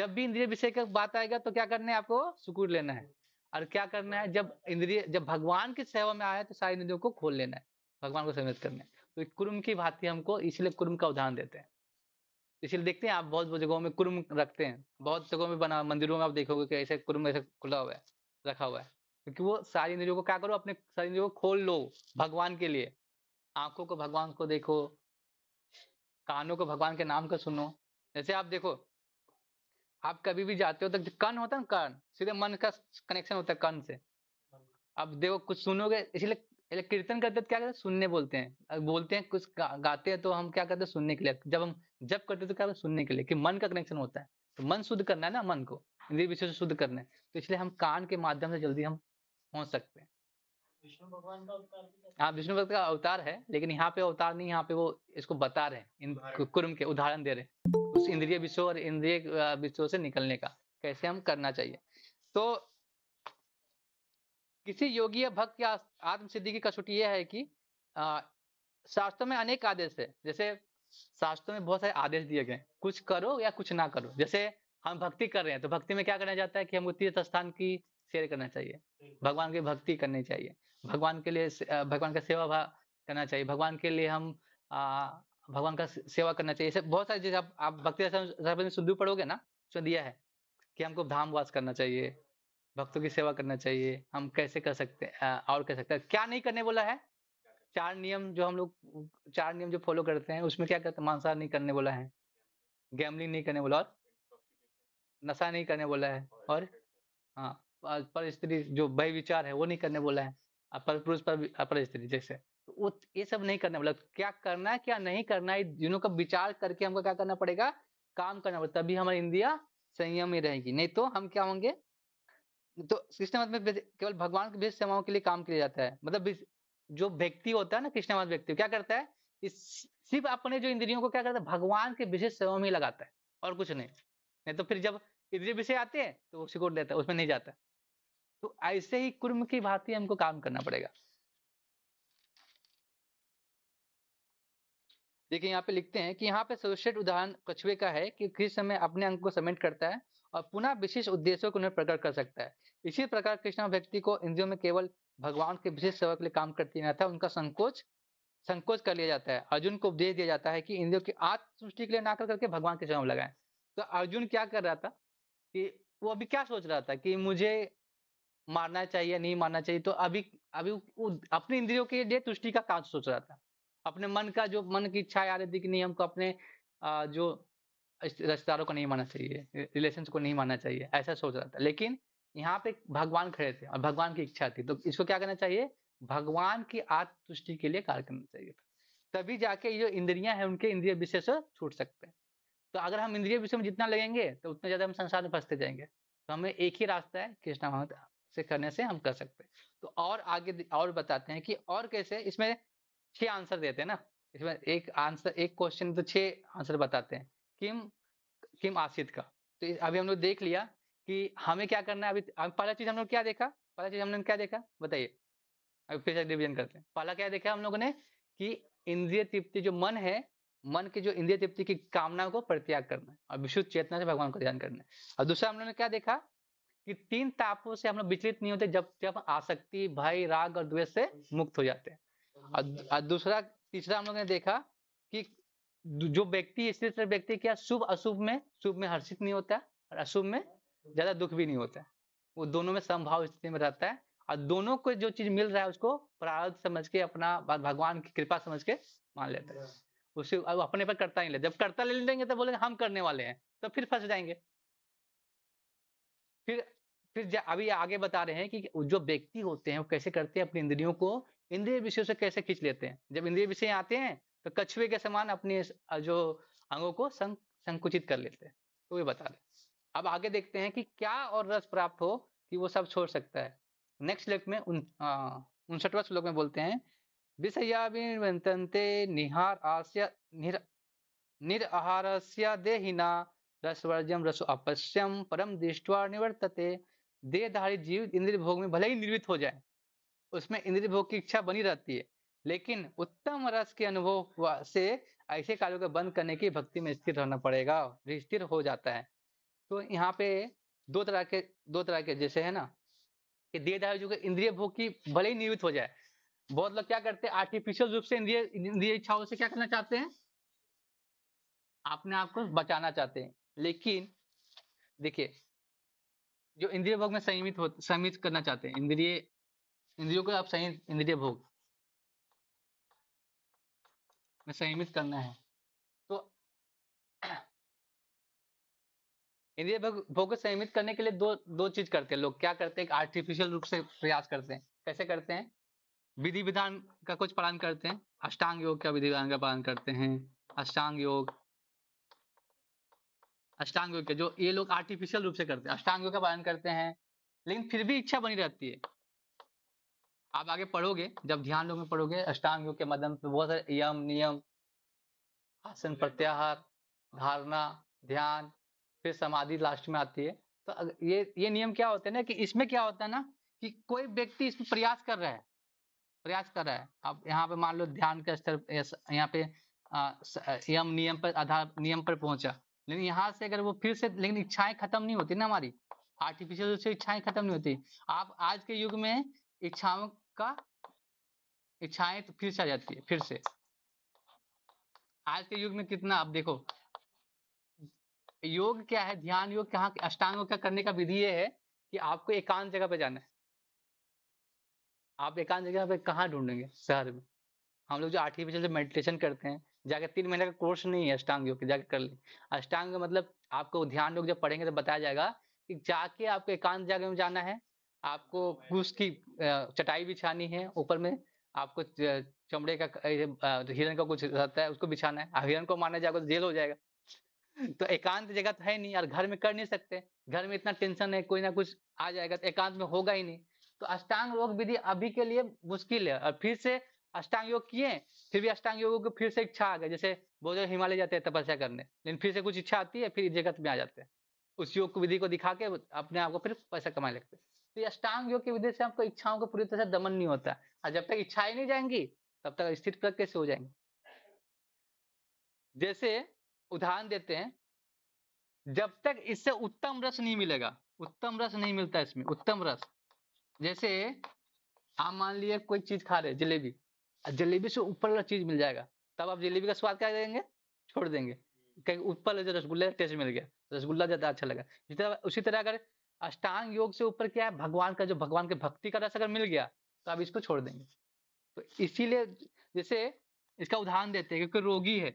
जब भी इंद्रिय विषय का बात आएगा तो क्या करना है आपको सुकुर लेना है और क्या करना है जब इंद्रिय जब भगवान की सेवा में आए तो सारी इंद्रियों को खोल लेना है भगवान को संयमित करना है तो कुर्म की भांति हमको इसलिए कुर्म का उदाहरण देते हैं इसलिए देखते हैं आप बहुत जगहों में कुर्म रखते हैं बहुत जगहों में बना मंदिरों में आप देखोगे कि ऐसे कुर्म ऐसे खुला हुआ है रखा हुआ है क्योंकि वो सारी इंद्रियों को क्या करो अपने सारी इंद्रियों को खोल लो भगवान के लिए आंखों को भगवान को देखो कानों को भगवान के नाम का सुनो जैसे आप देखो आप कभी भी जाते हो तो कन होता है ना कर्ण सीधे मन का कनेक्शन होता है कर्ण से अब देखो कुछ सुनोगे इसलिए कीर्तन करते तो क्या करते सुनने बोलते हैं बोलते हैं कुछ गाते हैं तो हम क्या करते हैं सुनने के लिए जब हम जब करते तो क्या करते सुनने के लिए कि मन का कनेक्शन होता है तो मन शुद्ध करना है ना मन को इंद्रिय विषय शुद्ध करना है तो इसलिए हम कान के माध्यम से जल्दी हम पहुंच सकते हैं हाँ विष्णु भक्त का अवतार है लेकिन यहाँ पे अवतार नहीं यहाँ पे वो इसको बता रहे हैं इन कुर्म के उदाहरण दे रहे हैं उस इंद्रिय विषयों और इंद्रिय विषयों से निकलने का कैसे हम करना चाहिए तो किसी योगी या भक्त या आत्म सिद्धि की कसौटी यह है कि शास्त्र में अनेक आदेश है जैसे शास्त्र में बहुत सारे आदेश दिए गए कुछ करो या कुछ ना करो जैसे हम भक्ति कर रहे हैं तो भक्ति में क्या करना चाहता है कि हम तीर्थ स्थान की शेयर करना चाहिए भगवान की भक्ति करनी चाहिए भगवान के लिए भगवान का सेवा भाव करना चाहिए भगवान के लिए हम भगवान का सेवा करना चाहिए ऐसे बहुत सारी चीज आप आप भक्ति सुधु पढ़ोगे ना जो दिया है कि हमको धाम वास करना चाहिए भक्तों की सेवा करना चाहिए हम कैसे कर सकते हैं और कर सकते हैं क्या नहीं करने बोला है चार नियम जो हम लोग चार नियम जो फॉलो करते हैं उसमें क्या करते मांसाह नहीं करने बोला है गैमलिंग नहीं करने बोला और नशा नहीं करने बोला है और हाँ पर स्त्री जो भय विचार है वो नहीं करने बोला है अपर पुरुष पर अपर स्त्री जैसे तो वो ये सब नहीं करने बोला क्या करना है क्या नहीं करना है दोनों का विचार करके हमको क्या करना पड़ेगा काम करना पड़ेगा तभी हमारी इंद्रिया संयम ही रहेगी नहीं तो हम क्या होंगे तो मत में केवल भगवान के विशेष सेवाओं के लिए काम किया जाता है मतलब जो व्यक्ति होता है ना मत व्यक्ति क्या करता है सिर्फ अपने जो इंद्रियों को क्या करता है भगवान के विशेष सेवाओं में लगाता है और कुछ नहीं नहीं तो फिर जब इंद्रिय विषय आते हैं तो वो सिकोड़ देता है उसमें नहीं जाता तो ऐसे ही कुर्म की भांति हमको काम करना पड़ेगा देखिए यहाँ पे लिखते हैं कि यहाँ पे सर्वश्रेष्ठ उदाहरण कछुए का है कि किस समय अपने अंग को समेट करता है और पुनः विशेष उद्देश्यों को उन्हें प्रकट कर सकता है इसी प्रकार कृष्ण व्यक्ति को इंद्रियों में केवल भगवान के विशेष सेवा के लिए काम करती रहता है उनका संकोच संकोच कर लिया जाता है अर्जुन को उपदेश दिया जाता है कि इंद्रियों की आत्मसृष्टि के लिए ना कर करके भगवान के सेवा में लगाए तो अर्जुन क्या कर रहा था कि वो अभी क्या सोच रहा था कि मुझे मारना चाहिए नहीं मारना चाहिए तो अभी अभी अपने इंद्रियों के लिए तुष्टि का काम सोच रहा था अपने मन का जो मन की इच्छा आ रही थी कि नहीं हमको अपने जो रिश्तेदारों को नहीं मानना चाहिए रिलेशन को नहीं मानना चाहिए ऐसा सोच रहा था लेकिन यहाँ पे भगवान खड़े थे और भगवान की इच्छा थी तो इसको क्या करना चाहिए भगवान की आत्मतुष्टि के लिए कार्य करना चाहिए तभी जाके ये जो इंद्रियां हैं उनके इंद्रिय विषय से छूट सकते हैं तो अगर हम इंद्रिय विषय में जितना लगेंगे तो उतना ज्यादा हम संसार में फंसते जाएंगे तो हमें एक ही रास्ता है कृष्णा महात्मा से करने से हम कर सकते हैं तो और आगे और बताते हैं कि और कैसे इसमें छह आंसर देते हैं ना इसमें एक आंसर एक क्वेश्चन तो छह आंसर बताते हैं किम किम आसिद का तो अभी हम लोग देख लिया कि हमें क्या करना है अभी पहला चीज हम लोग क्या देखा पहला चीज हम लोग क्या देखा बताइए अभी फिर डिविजन करते हैं पहला क्या देखा हम लोगों ने कि इंद्रिय तृप्ति जो मन है मन के जो इंद्रिय तृप्ति की कामना को प्रत्याग करना है और विशुद्ध चेतना से भगवान को ध्यान करना है और दूसरा हम लोगों ने क्या देखा कि तीन तापों से हम लोग विचलित नहीं होते जब जब आसक्ति भय राग और द्वेष से मुक्त हो जाते हैं और दूसरा तीसरा हम लोग ने देखा कि जो व्यक्ति इसलिए व्यक्ति क्या शुभ अशुभ में शुभ में हर्षित नहीं होता और अशुभ में ज्यादा दुख भी नहीं होता वो दोनों में संभाव स्थिति में रहता है और दोनों को जो चीज मिल रहा है उसको प्रार्थ समझ के अपना भगवान की कृपा समझ के मान लेता है उसे अपने पर करता ही ले जब करता ले लेंगे तो बोलेंगे हम करने वाले हैं तो फिर फंस जाएंगे फिर फिर अभी आगे बता रहे हैं कि जो व्यक्ति होते हैं वो कैसे करते हैं अपनी इंद्रियों को इंद्रिय विषयों से कैसे खींच लेते हैं जब इंद्रिय विषय आते हैं तो कछुए के समान अपने जो अंगों को संकुचित कर लेते हैं तो ये बता रहे अब आगे देखते हैं कि क्या और रस प्राप्त हो कि वो सब छोड़ सकता है नेक्स्ट श्लोक में उनसठवा श्लोक में बोलते हैं विषयाभिवर्तन्ते निहार आस्य निर आहार देहिना रसवर्जम रसो अपश्यम परम दृष्टवा निवर्तते देहधारी जीव इंद्रिय भोग में भले ही निर्मित हो जाए उसमें इंद्रिय भोग की इच्छा बनी रहती है लेकिन उत्तम रस के अनुभव से ऐसे कार्यों को बंद करने की भक्ति में स्थिर रहना पड़ेगा स्थिर हो जाता है तो यहाँ पे दो तरह के दो तरह के जैसे है ना कि देहधारी जो इंद्रिय भोग की भले ही निर्मित हो जाए बहुत लोग क्या करते हैं आर्टिफिशियल रूप से इंद्रिय इंद्रिय इच्छाओं से क्या करना चाहते हैं अपने आप को बचाना चाहते हैं लेकिन देखिए जो इंद्रिय भोग में संयमित हो संयमित करना चाहते हैं इंद्रिय इंद्रियों को आप संयमित इंद्रिय भोग में संयमित करना है तो इंद्रिय भोग भोग को संयमित करने के लिए दो दो चीज करते हैं लोग क्या करते हैं आर्टिफिशियल रूप से प्रयास करते हैं कैसे करते हैं विधि विधान का कुछ पालन करते हैं अष्टांग योग का विधि विधान का पालन करते हैं अष्टांग योग अष्टांग योग के जो ये लोग आर्टिफिशियल रूप से करते हैं अष्टांग योग का पालन करते हैं लेकिन फिर भी इच्छा बनी रहती है आप आगे पढ़ोगे जब ध्यान लोग में पढ़ोगे अष्टांग योग के माध्यम से बहुत सारे यम नियम आसन प्रत्याहार धारणा ध्यान फिर समाधि लास्ट में आती है तो ये ये नियम क्या होते हैं ना कि इसमें क्या होता है ना कि कोई व्यक्ति इसमें प्रयास कर रहा है प्रयास कर रहा है आप यहाँ पे मान लो ध्यान के स्तर यहाँ पे यम नियम पर आधार नियम पर पहुंचा लेकिन यहाँ से अगर वो फिर से लेकिन इच्छाएं खत्म नहीं होती ना हमारी आर्टिफिशियल से इच्छाएं खत्म नहीं होती आप आज के युग में इच्छाओं का इच्छाएं तो फिर से आ जाती है फिर से आज के युग में कितना आप देखो योग क्या है ध्यान योग कहाँ अष्टांग का करने का विधि ये है कि आपको एकांत जगह पे जाना है आप एकांत जगह पे कहाँ ढूंढेंगे शहर में हम लोग जो आर्टिफिशियल मेडिटेशन करते हैं जाकर तीन महीने का कोर्स नहीं है अष्टांग योग जाके कर ले अष्टांग मतलब आपको ध्यान योग जब पढ़ेंगे तो बताया जाएगा कि जाके आपको एकांत जगह में जाना है आपको कुश की चटाई बिछानी है ऊपर में आपको चमड़े का हिरण का कुछ रहता है उसको बिछाना है हिरन को मारने जाएगा तो जेल हो जाएगा तो एकांत जगह तो है नहीं और घर में कर नहीं सकते घर में इतना टेंशन है कोई ना कुछ आ जाएगा तो एकांत में होगा ही नहीं तो अष्टांग रोग विधि अभी के लिए मुश्किल है और फिर से अष्टांग योग किए फिर भी अष्टांग योग को फिर से इच्छा आ गई जैसे बहुत जगह हिमालय जाते हैं तपस्या करने लेकिन फिर से कुछ इच्छा आती है फिर जगत में आ जाते हैं उस योग विधि को दिखा के अपने आप को फिर पैसा कमाने लगते तो अष्टांग योग की विधि से आपको इच्छाओं को पूरी तरह से दमन नहीं होता और जब तक इच्छाएं नहीं जाएंगी तब तक स्थिर प्रक कैसे हो जाएंगे जैसे उदाहरण देते हैं जब तक इससे उत्तम रस नहीं मिलेगा उत्तम रस नहीं मिलता इसमें उत्तम रस जैसे आप मान लिए कोई चीज खा रहे जलेबी जलेबी से ऊपर वाला चीज मिल जाएगा तब आप जलेबी का स्वाद क्या करेंगे छोड़ देंगे हम्म। कहीं ऊपर वाले जो रसगुल्ला टेस्ट मिल गया रसगुल्ला ज्यादा अच्छा लगा जिस तरह उसी तरह अगर अष्टांग योग से ऊपर क्या है भगवान का जो भगवान के भक्ति का रस अगर मिल गया तो आप इसको छोड़ देंगे तो इसीलिए जैसे इसका उदाहरण देते हैं क्योंकि रोगी है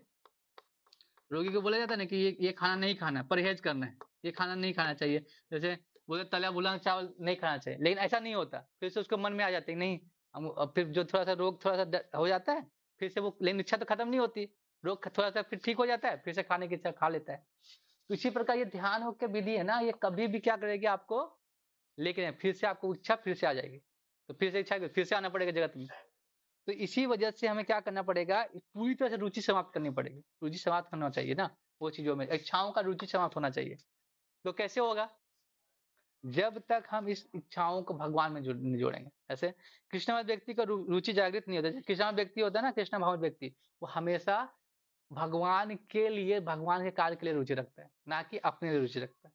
रोगी को बोला जाता है ना कि ये ये खाना नहीं खाना है परहेज करना है ये खाना नहीं खाना चाहिए जैसे बोले तला बुला चावल नहीं खाना चाहिए लेकिन ऐसा नहीं होता फिर से उसको मन में आ जाते नहीं हम फिर जो थोड़ा सा रोग थोड़ा सा हो जाता है फिर से वो लेकिन इच्छा तो खत्म नहीं होती रोग थोड़ा सा फिर ठीक हो जाता है फिर से खाने की इच्छा खा लेता है तो इसी प्रकार ये ध्यान होकर विधि है ना ये कभी भी क्या करेगी आपको लेकिन फिर से आपको इच्छा फिर से आ जाएगी तो फिर से इच्छा फिर से आना पड़ेगा जगत में तो इसी वजह से हमें क्या करना पड़ेगा पूरी तरह से रुचि समाप्त करनी पड़ेगी रुचि समाप्त करना चाहिए ना वो चीजों में इच्छाओं का रुचि समाप्त होना चाहिए तो कैसे होगा जब तक हम इस इच्छाओं को भगवान में जुड़, जोड़ेंगे ऐसे कृष्णमय व्यक्ति का रुचि जागृत नहीं होता कृष्णमय व्यक्ति होता है ना कृष्ण भाव व्यक्ति वो हमेशा भगवान के लिए भगवान के कार्य के लिए रुचि रखता है ना कि अपने लिए रुचि रखता है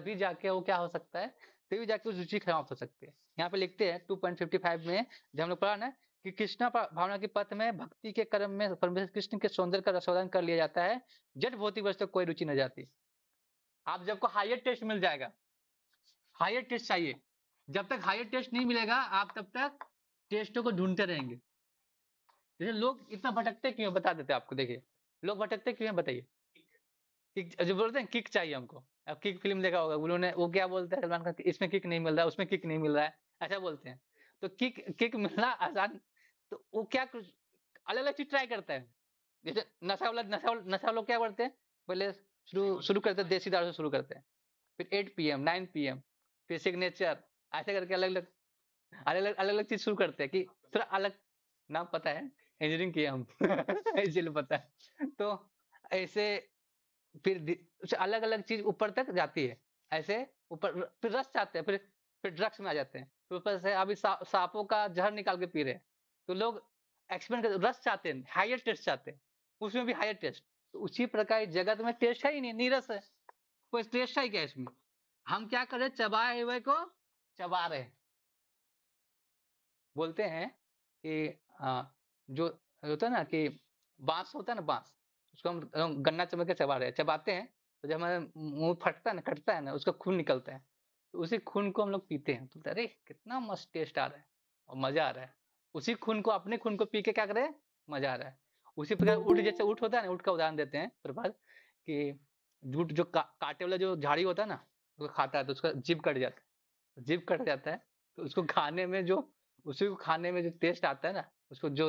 तभी जाके वो क्या हो सकता है तभी जाके उस रुचि समाप्त हो सकती है यहाँ पे लिखते हैं टू में जब हम लोग पढ़ा ना कि कृष्णा भावना के पथ में भक्ति के कर्म में परमेश्वर कृष्ण के सौंदर्य का रसोदन कर लिया जाता है जट भौतिक वस्तु कोई रुचि न जाती आप जब को हायर टेस्ट मिल जाएगा हायर टेस्ट चाहिए जब तक हायर टेस्ट नहीं मिलेगा आप तब तक टेस्टों को ढूंढते रहेंगे जैसे लोग इतना भटकते क्यों बता देते आपको देखिए लोग भटकते क्यों बताइए जो बोलते हैं किक चाहिए हमको अब किक फिल्म देखा होगा उन्होंने वो क्या बोलते हैं सलमान खान इसमें किक नहीं मिल रहा है उसमें किक नहीं मिल रहा है ऐसा बोलते हैं तो किक किक मिलना आसान तो वो क्या अलग अलग चीज ट्राई करता है जैसे नशा वाला नशा नशा लोग क्या करते हैं पहले शुरू शुरू करते हैं देसी दारू से शुरू करते हैं फिर एट पी एम नाइन पी एम फिर सिग्नेचर ऐसे करके अलग अलग अलग अलग अलग अलग चीज शुरू करते हैं कि थोड़ा अलग नाम पता है इंजीनियरिंग किया हम इसीलिए पता है तो ऐसे फिर अलग अलग चीज ऊपर तक जाती है ऐसे ऊपर फिर रस चाहते हैं फिर फिर ड्रग्स में आ जाते हैं फिर ऊपर से अभी सा, सांपों का जहर निकाल के पी रहे हैं तो लोग एक्सपेरिमेंट करते रस चाहते हैं हायर टेस्ट चाहते हैं उसमें भी हायर टेस्ट तो उसी प्रकार जगत में टेस्ट है ही नहीं नीरस है कोई टेस्ट है क्या इसमें हम क्या कर रहे चबाए हुए को चबा रहे बोलते हैं कि जो होता है ना कि बांस होता है ना बांस उसको हम गन्ना चबा के चबा रहे हैं चबाते हैं तो जब हमारे मुंह फटता है ना कटता है ना उसका खून निकलता है तो उसी खून को हम लोग पीते हैं तो अरे कितना मस्त टेस्ट आ रहा है और मजा आ रहा है उसी खून को अपने खून को पी के क्या करे मजा आ रहा है उसी प्रकार उठ जैसे उठ होता है ना उठ का उदाहरण देते हैं प्रभात कि जूट जो का, काटे वाला जो झाड़ी होता है ना उसको खाता है तो उसका जीप कट जाता है जीप कट जाता है तो उसको खाने में जो उसी को खाने में जो टेस्ट आता है ना उसको जो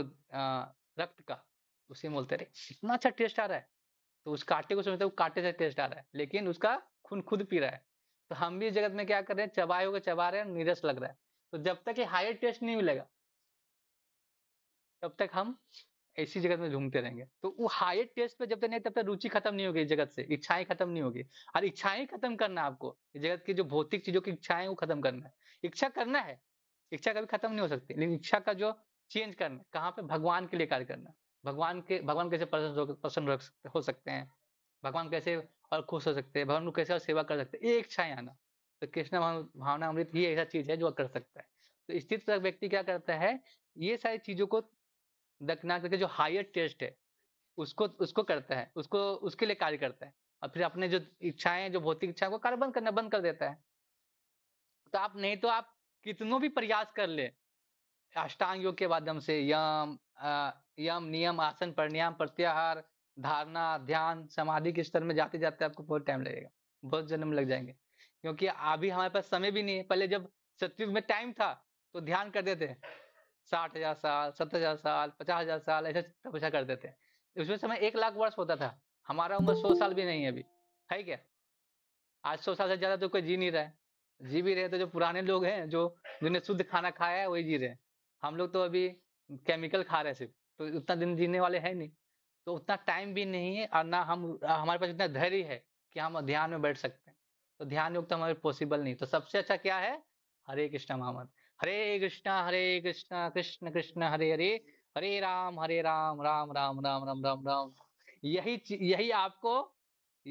रक्त का उसे बोलते रहे इतना अच्छा टेस्ट आ रहा है तो उस काटे को समझते काटे से टेस्ट आ रहा है लेकिन उसका खून खुद पी रहा है तो हम भी जगत में क्या कर रहे हैं चबाए होकर चबा रहे हैं नीरस लग रहा है तो जब तक ये हायर टेस्ट नहीं मिलेगा तब तक हम इसी जगत में घूमते रहेंगे तो वो हायर टेस्ट पे जब तक नहीं तब तक रुचि खत्म नहीं होगी जगत से इच्छाएं खत्म नहीं होगी और इच्छाएं खत्म करना आपको जगत की जो भौतिक चीजों की इच्छाएं वो खत्म करना है इच्छा करना है इच्छा कभी खत्म नहीं हो सकती लेकिन इच्छा का जो चेंज करना कहाँ पे भगवान के लिए कार्य करना भगवान के भगवान कैसे प्रसन्न हो सकते हैं भगवान कैसे और खुश हो सकते हैं भगवान को कैसे और सेवा कर सकते हैं ये इच्छाएं आना तो कृष्ण भावना अमृत ये ऐसा चीज है जो कर सकता है तो स्थित व्यक्ति क्या करता है ये सारी चीजों को दकना करके जो हायर टेस्ट है उसको उसको करता है उसको उसके लिए कार्य करता है और फिर अपने जो इच्छाएं जो भौतिक इच्छा को कार्य बंद करना बंद कर देता है तो आप नहीं तो आप कितनों भी प्रयास कर ले अष्टांग योग के माध्यम से यम यम नियम आसन प्रणियाम प्रत्याहार धारणा ध्यान समाधि के स्तर में जाते जाते आपको बहुत टाइम लगेगा बहुत जन्म लग जाएंगे क्योंकि अभी हमारे पास समय भी नहीं है पहले जब सत्युग में टाइम था तो ध्यान कर देते साठ हजार साल सत्तर हजार साल पचास हजार साल ऐसे तपस्या करते थे उसमें समय एक लाख वर्ष होता था हमारा उम्र सौ साल भी नहीं है अभी है क्या आज सौ साल से ज्यादा तो कोई जी नहीं रहा है जी भी रहे तो जो पुराने लोग हैं जो जिन्होंने शुद्ध खाना खाया है वही जी रहे हैं हम लोग तो अभी केमिकल खा रहे सिर्फ तो उतना दिन जीने वाले हैं नहीं तो उतना टाइम भी नहीं है और ना हम हमारे पास इतना धैर्य है कि हम ध्यान में बैठ सकते हैं तो ध्यान योग तो हमारे पॉसिबल नहीं तो सबसे अच्छा क्या है हरे कृष्णा महामद हरे कृष्णा हरे कृष्णा कृष्ण कृष्ण हरे हरे हरे राम हरे राम राम राम राम राम राम राम यही यही आपको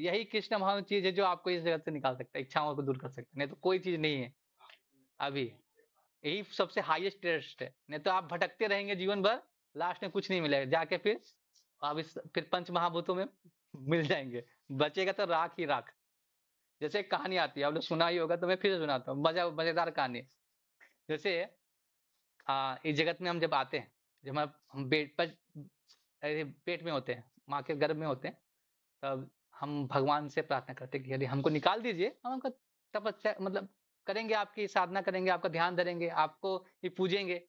यही कृष्ण महान चीज है जो आपको इस जगत से निकाल सकता है इच्छाओं को दूर कर सकता है नहीं तो कोई चीज नहीं है अभी यही सबसे हाईएस्ट टेस्ट है नहीं तो आप भटकते रहेंगे जीवन भर लास्ट में कुछ नहीं मिलेगा जाके फिर आप इस फिर पंच महाभूतों में मिल जाएंगे बचेगा तो राख ही राख जैसे कहानी आती है आपने सुना ही होगा तो मैं फिर सुनाता हूँ मजा मजेदार कहानी जैसे आ, इस जगत में हम जब आते हैं जब हम पेट पर पेट में होते हैं माँ के गर्भ में होते हैं तब हम भगवान से प्रार्थना करते हैं कि यदि हमको निकाल दीजिए हम हमको तपस्या मतलब करेंगे आपकी साधना करेंगे आपका ध्यान धरेंगे आपको ही पूजेंगे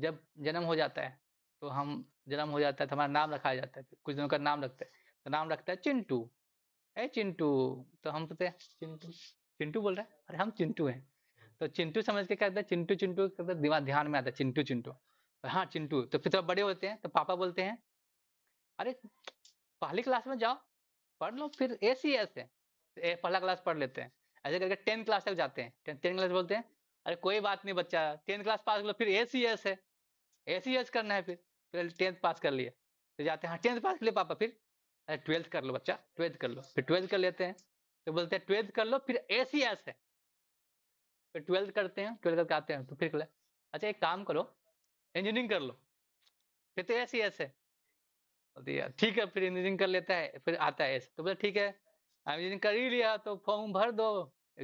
जब जन्म हो जाता है तो हम जन्म हो जाता है तो हमारा नाम रखा जाता है कुछ दिनों का नाम रखते हैं तो नाम रखता है चिंटू है चिंटू तो हम सोचते हैं चिंटू चिंटू बोल रहे हैं अरे हम चिंटू हैं तो चिंटू समझ के क्या करता है चिंटू चिंटू करता तो दिमाग ध्यान में आता है चिंटू चिंटू तो हाँ चिंटू तो फिर थोड़ा तो बड़े होते हैं तो पापा बोलते हैं अरे पहली क्लास में जाओ पढ़ लो फिर ए सी एस है पहला क्लास पढ़ लेते हैं ऐसे करके टेंथ क्लास तक जाते हैं टेंथ क्लास बोलते हैं अरे कोई बात नहीं बच्चा टेंथ क्लास पास कर लो फिर ए सी एस है ए सी एस करना है फिर फिर टेंथ पास कर लिए तो जाते हैं हाँ टेंथ पास कर लिए पापा फिर अरे ट्वेल्थ कर लो बच्चा ट्वेल्थ कर लो फिर ट्वेल्थ कर लेते हैं तो बोलते हैं ट्वेल्थ कर लो फिर ए सी एस है फिर तो ट्वेल्थ करते हैं ट्वेल्थ करके आते हैं तो फिर अच्छा एक काम करो इंजीनियरिंग कर लो फिर तो ऐसे ऐसे ठीक है फिर इंजीनियरिंग कर लेता है फिर आता है ऐसे तो बोला ठीक है इंजीनियरिंग कर ही लिया तो फॉर्म भर दो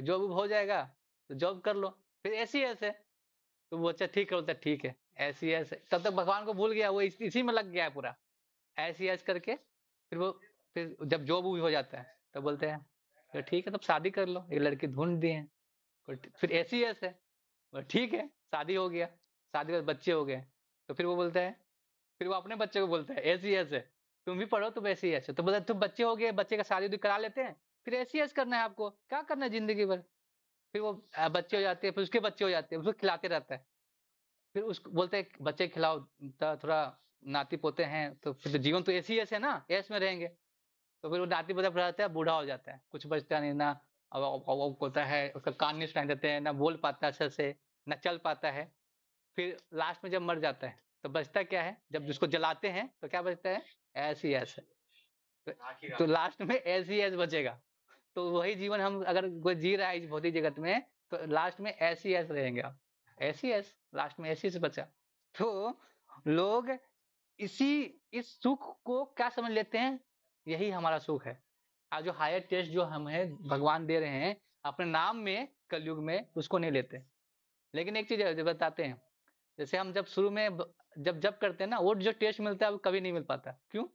जॉब हो जाएगा तो जॉब कर लो फिर ऐसे ऐसे तो वो अच्छा ठीक करता ठीक है ऐसी ऐसे तब तक भगवान को भूल गया वो इस, इसी में लग गया है पूरा ऐसी ऐसे करके फिर वो फिर जब जॉब हो जाता है तब तो बोलते हैं ठीक है तब शादी कर लो ये लड़की ढूंढ दी है फिर ऐसी एस है ठीक है शादी हो गया शादी के बच्चे हो गए तो फिर वो बोलता है फिर वो अपने बच्चे को बोलता है ऐसी एस है तुम भी पढ़ो तुम ऐसी एस है तो बोलते तुम तो बच्चे हो गए बच्चे का शादी करा लेते हैं फिर ऐसी एस करना है आपको क्या करना है जिंदगी भर फिर वो बच्चे हो जाते हैं फिर उसके बच्चे हो जाते हैं उसको खिलाते रहता है फिर उसको बोलते हैं बच्चे खिलाओ थोड़ा नाती पोते हैं तो फिर तो जीवन तो ऐसी एस है ना एस में रहेंगे तो फिर वो नाती पोता रहता है बूढ़ा हो जाता है कुछ बचता नहीं ना अब होता है उसका कान नहीं सुनाई देते हैं ना बोल पाता है अच्छे से ना चल पाता है फिर लास्ट में जब मर जाता है तो बचता क्या है जब जिसको जलाते हैं तो क्या बचता है ऐसी ही e तो, तो लास्ट में ऐसी ही e बचेगा तो वही जीवन हम अगर कोई जी रहा है इस भौतिक जगत में तो लास्ट में ऐसी ही e रहेंगे आप ऐसी एस लास्ट में ऐसी से बचा तो लोग इसी इस सुख को क्या समझ लेते हैं यही हमारा सुख है जो हायर टेस्ट जो हमें भगवान दे रहे हैं अपने नाम में कलयुग में उसको नहीं लेते लेकिन एक चीज बताते हैं जैसे हम जब शुरू में जब जब करते हैं ना वो जो टेस्ट मिलता है वो कभी नहीं मिल पाता क्यों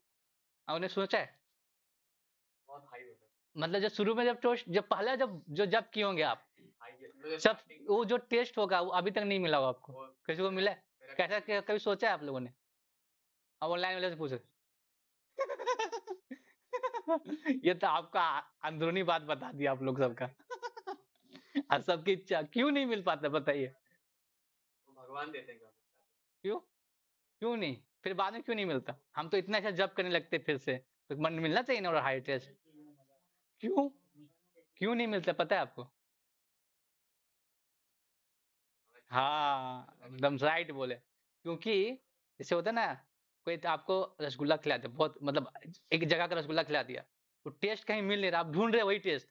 आपने सोचा है मतलब जब शुरू में जब टोस्ट जब पहला जब जो जब किए होंगे आप हाँ, तो सब वो जो टेस्ट होगा वो अभी तक नहीं मिला होगा आपको किसी को मिला कैसा कभी सोचा है आप लोगों ने अब ऑनलाइन वाले से पूछे ये तो आपका अंदरूनी बात बता दिया आप लोग सबका और सबकी इच्छा क्यों नहीं मिल पाता बताइए भगवान देते हैं क्यों क्यों नहीं फिर बाद में क्यों नहीं मिलता हम तो इतना अच्छा जब करने लगते फिर से तो मन मिलना चाहिए ना और हाई टेस्ट क्यों क्यों नहीं मिलता पता है आपको हाँ एकदम राइट बोले क्योंकि जैसे होता है ना कोई तो आपको रसगुल्ला खिला दिया बहुत मतलब एक जगह का रसगुल्ला खिला दिया तो टेस्ट कहीं मिल नहीं रहा आप ढूंढ रहे वही टेस्ट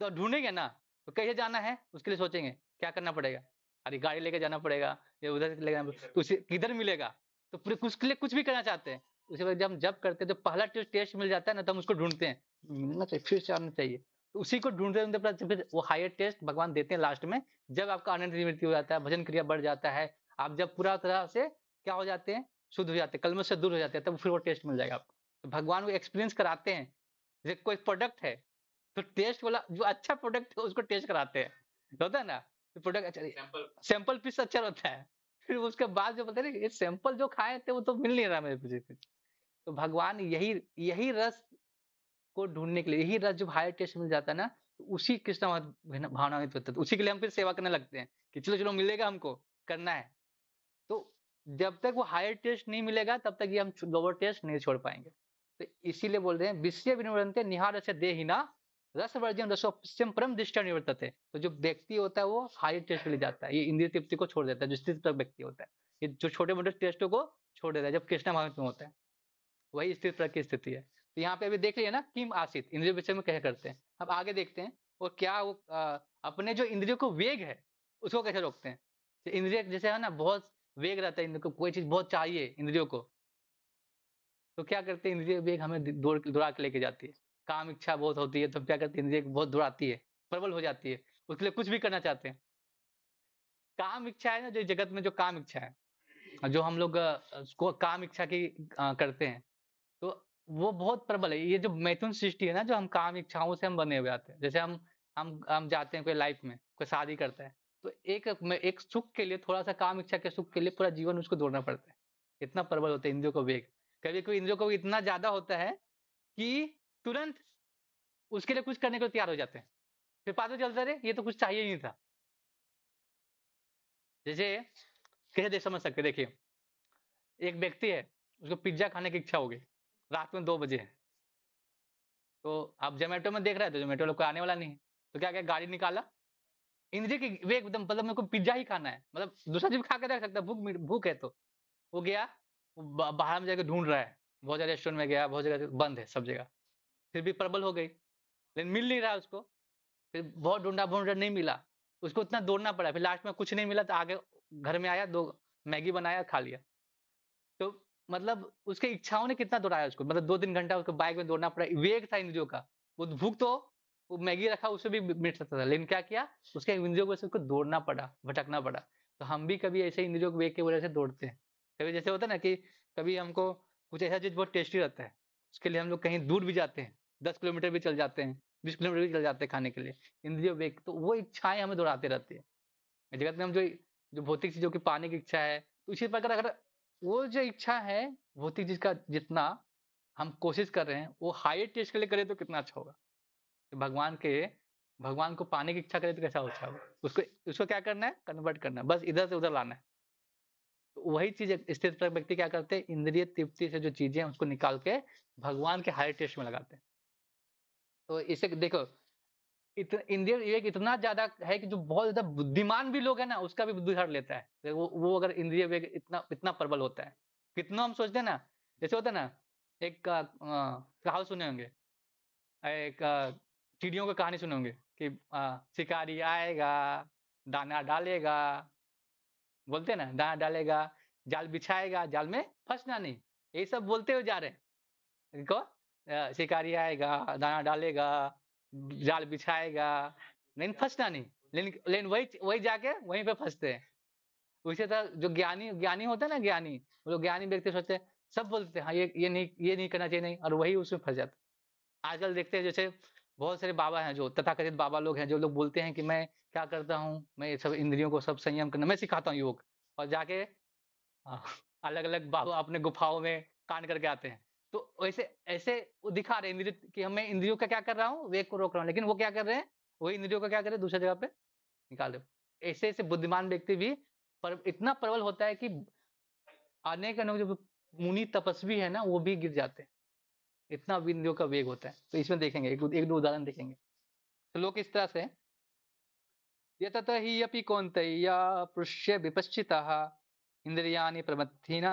तो ढूंढेंगे ना तो कैसे जाना है उसके लिए सोचेंगे क्या करना पड़ेगा अरे गाड़ी लेके जाना पड़ेगा या उधर से लेकर तो उसे किधर मिलेगा तो पूरे कुछ के लिए कुछ भी करना चाहते हैं उसके बाद जब जब करते हैं तो पहला टेस्ट मिल जाता है ना तो हम उसको ढूंढते हैं मिलना चाहिए फिर से आना चाहिए तो उसी को ढूंढते ढूंढते फिर वो हायर टेस्ट भगवान देते हैं लास्ट में जब आपका आनंद निवृत्ति हो जाता है भजन क्रिया बढ़ जाता है आप जब पूरा तरह से क्या हो जाते हैं शुद्ध हो जाते हैं कलमत से दूर हो जाते हैं तब फिर वो टेस्ट मिल जाएगा आपको तो भगवान को एक्सपीरियंस कराते हैं जैसे कोई प्रोडक्ट है तो टेस्ट वाला जो अच्छा प्रोडक्ट है उसको टेस्ट कराते हैं होता है ना तो प्रोडक्ट अच्छा सैंपल पीस अच्छा रहता है फिर उसके बाद जो बोलते हैं ये सैंपल जो खाए थे वो तो मिल नहीं रहा मेरे मुझे तो भगवान यही यही रस को ढूंढने के लिए यही रस जो हायर टेस्ट मिल जाता है ना तो उसी कृष्ण भावना उसी के लिए हम फिर सेवा करने लगते हैं कि चलो चलो मिलेगा हमको करना है तो जब तक वो हायर टेस्ट नहीं मिलेगा तब तक ये हम लोअर टेस्ट नहीं छोड़ पाएंगे तो इसीलिए बोल रहे हैं विषय विनिवर्तन निहार से दे ही ना रस वर्जन रसो परम दृष्टि निवर्तित है तो जो व्यक्ति होता है वो हायर टेस्ट ले जाता है ये इंद्रिय तृप्ति को छोड़ देता है जो स्थित तक व्यक्ति होता है ये जो छोटे मोटे टेस्टों को छोड़ देता है जब कृष्णा भावित में होता है वही स्थित तक की स्थिति है तो यहाँ पे अभी देख लिया ना किम आशित इंद्रिय विषय में कह करते हैं अब आगे देखते हैं और क्या वो अपने जो इंद्रियों को वेग है उसको कैसे रोकते हैं तो इंद्रिय जैसे है ना बहुत वेग रहता है इंद्रियों को कोई चीज बहुत चाहिए इंद्रियों को तो क्या करते हैं इंद्रिय वेग हमें दौड़ दौड़ा के लेके जाती है काम इच्छा बहुत होती है तो क्या करते हैं इंद्रिय बहुत दौड़ाती है प्रबल हो जाती है उसके लिए कुछ भी करना चाहते हैं काम इच्छा है ना जो जगत में जो काम इच्छा है जो हम लोग उसको काम इच्छा की करते हैं तो वो बहुत प्रबल है ये जो मैथुन सृष्टि है ना जो हम काम इच्छाओं से हम बने हुए आते हैं जैसे हम हम हम जाते हैं कोई लाइफ में कोई शादी करता है तो एक एक सुख के लिए थोड़ा सा काम इच्छा के सुख के लिए पूरा जीवन उसको दौड़ना पड़ता है इतना प्रबल होता है इंद्रियों का वेग कभी कभी इंद्रियों का इतना ज्यादा होता है कि तुरंत उसके लिए कुछ करने के लिए तैयार हो जाते हैं फिर बाद चलता रहे ये तो कुछ चाहिए ही नहीं था जैसे कैसे देख समझ सकते देखिए एक व्यक्ति है उसको पिज्जा खाने की इच्छा हो गई रात में दो बजे है तो आप जोमेटो में देख रहे थे जोमेटो लोग को आने वाला नहीं तो क्या क्या गाड़ी निकाला इंद्रिय की वे एकदम मतलब मेरे को पिज्जा ही खाना है मतलब दूसरा चीज खा के रख सकता है भूख भूख है तो वो गया बाहर में जाकर ढूंढ रहा है बहुत ज्यादा रेस्टोरेंट में गया बहुत जगह बंद है सब जगह फिर भी प्रबल हो गई लेकिन मिल नहीं रहा उसको फिर बहुत ढूंढा ढूंढा नहीं मिला उसको उतना दौड़ना पड़ा फिर लास्ट में कुछ नहीं मिला तो आगे घर में आया दो मैगी बनाया खा लिया तो मतलब उसके इच्छाओं ने कितना दौड़ाया उसको मतलब दो तीन घंटा उसको बाइक में दौड़ना पड़ा वेग था इंद्रियों का वो भूख तो वो मैगी रखा उसे भी मिट सकता था लेकिन क्या किया उसके इंद्रियों को उसको दौड़ना पड़ा भटकना पड़ा तो हम भी कभी ऐसे इंद्रियों को वेग की वजह से दौड़ते हैं कभी जैसे होता है ना कि कभी हमको कुछ ऐसा चीज बहुत टेस्टी रहता है उसके लिए हम लोग कहीं दूर भी जाते हैं दस किलोमीटर भी चल जाते हैं बीस किलोमीटर भी चल जाते हैं खाने के लिए इंद्रियों वेग तो वो इच्छाएं हमें दौड़ाते रहती है जगत में हम जो जो भौतिक चीजों की पाने की इच्छा है तो उसी प्रकार अगर वो जो इच्छा है भौतिक चीज का जितना हम कोशिश कर रहे हैं वो हाई टेस्ट के लिए करें तो कितना अच्छा होगा भगवान के भगवान को पाने की इच्छा करे तो कैसा होता अच्छा है उसको उसको क्या करना है कन्वर्ट करना है बस इधर से उधर लाना है तो वही चीज स्थित व्यक्ति क्या करते हैं इंद्रिय तृप्ति से जो चीजें हैं उसको निकाल के भगवान के हाई टेस्ट में लगाते हैं तो इसे देखो इत, इंद्रिय विवेक इतना ज्यादा है कि जो बहुत ज्यादा बुद्धिमान भी लोग है ना उसका भी बुद्धि हर लेता है तो वो वो अगर इंद्रिय विवेक इतना इतना प्रबल होता है कितना हम सोचते हैं ना जैसे होता है ना एक कहा सुने होंगे एक चिड़ियों की कहानी सुनेंगे कि आ, शिकारी आएगा दाना डालेगा बोलते ना दाना डालेगा जाल बिछाएगा जाल में फंसना नहीं यही सब बोलते हुए जा रहे हैं शिकारी आएगा दाना डालेगा जाल बिछाएगा लेकिन फंसना नहीं लेकिन लेकिन वही वही जाके वहीं पे फंसते हैं उसे तरह तो जो ज्ञानी ज्ञानी होता है ना ज्ञानी वो लोग ज्ञानी व्यक्ति सोचते सब बोलते हैं हाँ ये ये नहीं ये नहीं करना चाहिए नहीं और वही उसमें फंस जाता आजकल देखते हैं जैसे बहुत सारे बाबा हैं जो तथाकथित बाबा लोग हैं जो लोग बोलते हैं कि मैं क्या करता हूँ मैं ये सब इंद्रियों को सब संयम करना मैं सिखाता हूँ योग और जाके अलग अलग बाबा अपने गुफाओं में कांड करके आते हैं तो वैसे ऐसे वो दिखा रहे इंद्रियों कि हमें इंद्रियों का क्या कर रहा हूँ वेग को रोक रहा हूँ लेकिन वो क्या कर रहे हैं वही इंद्रियों का क्या कर रहे हैं दूसरी जगह पे निकाल रहे ऐसे ऐसे बुद्धिमान व्यक्ति भी पर इतना प्रबल होता है कि अनेक अनेक जो मुनि तपस्वी है ना वो भी गिर जाते हैं इतना विनियोग का वेग होता है तो इसमें देखेंगे एक एक दो उदाहरण देखेंगे तो लोग इस तरह से यतत ही अपि कौंतया पृष्य विपश्चिता इंद्रिया प्रमथिना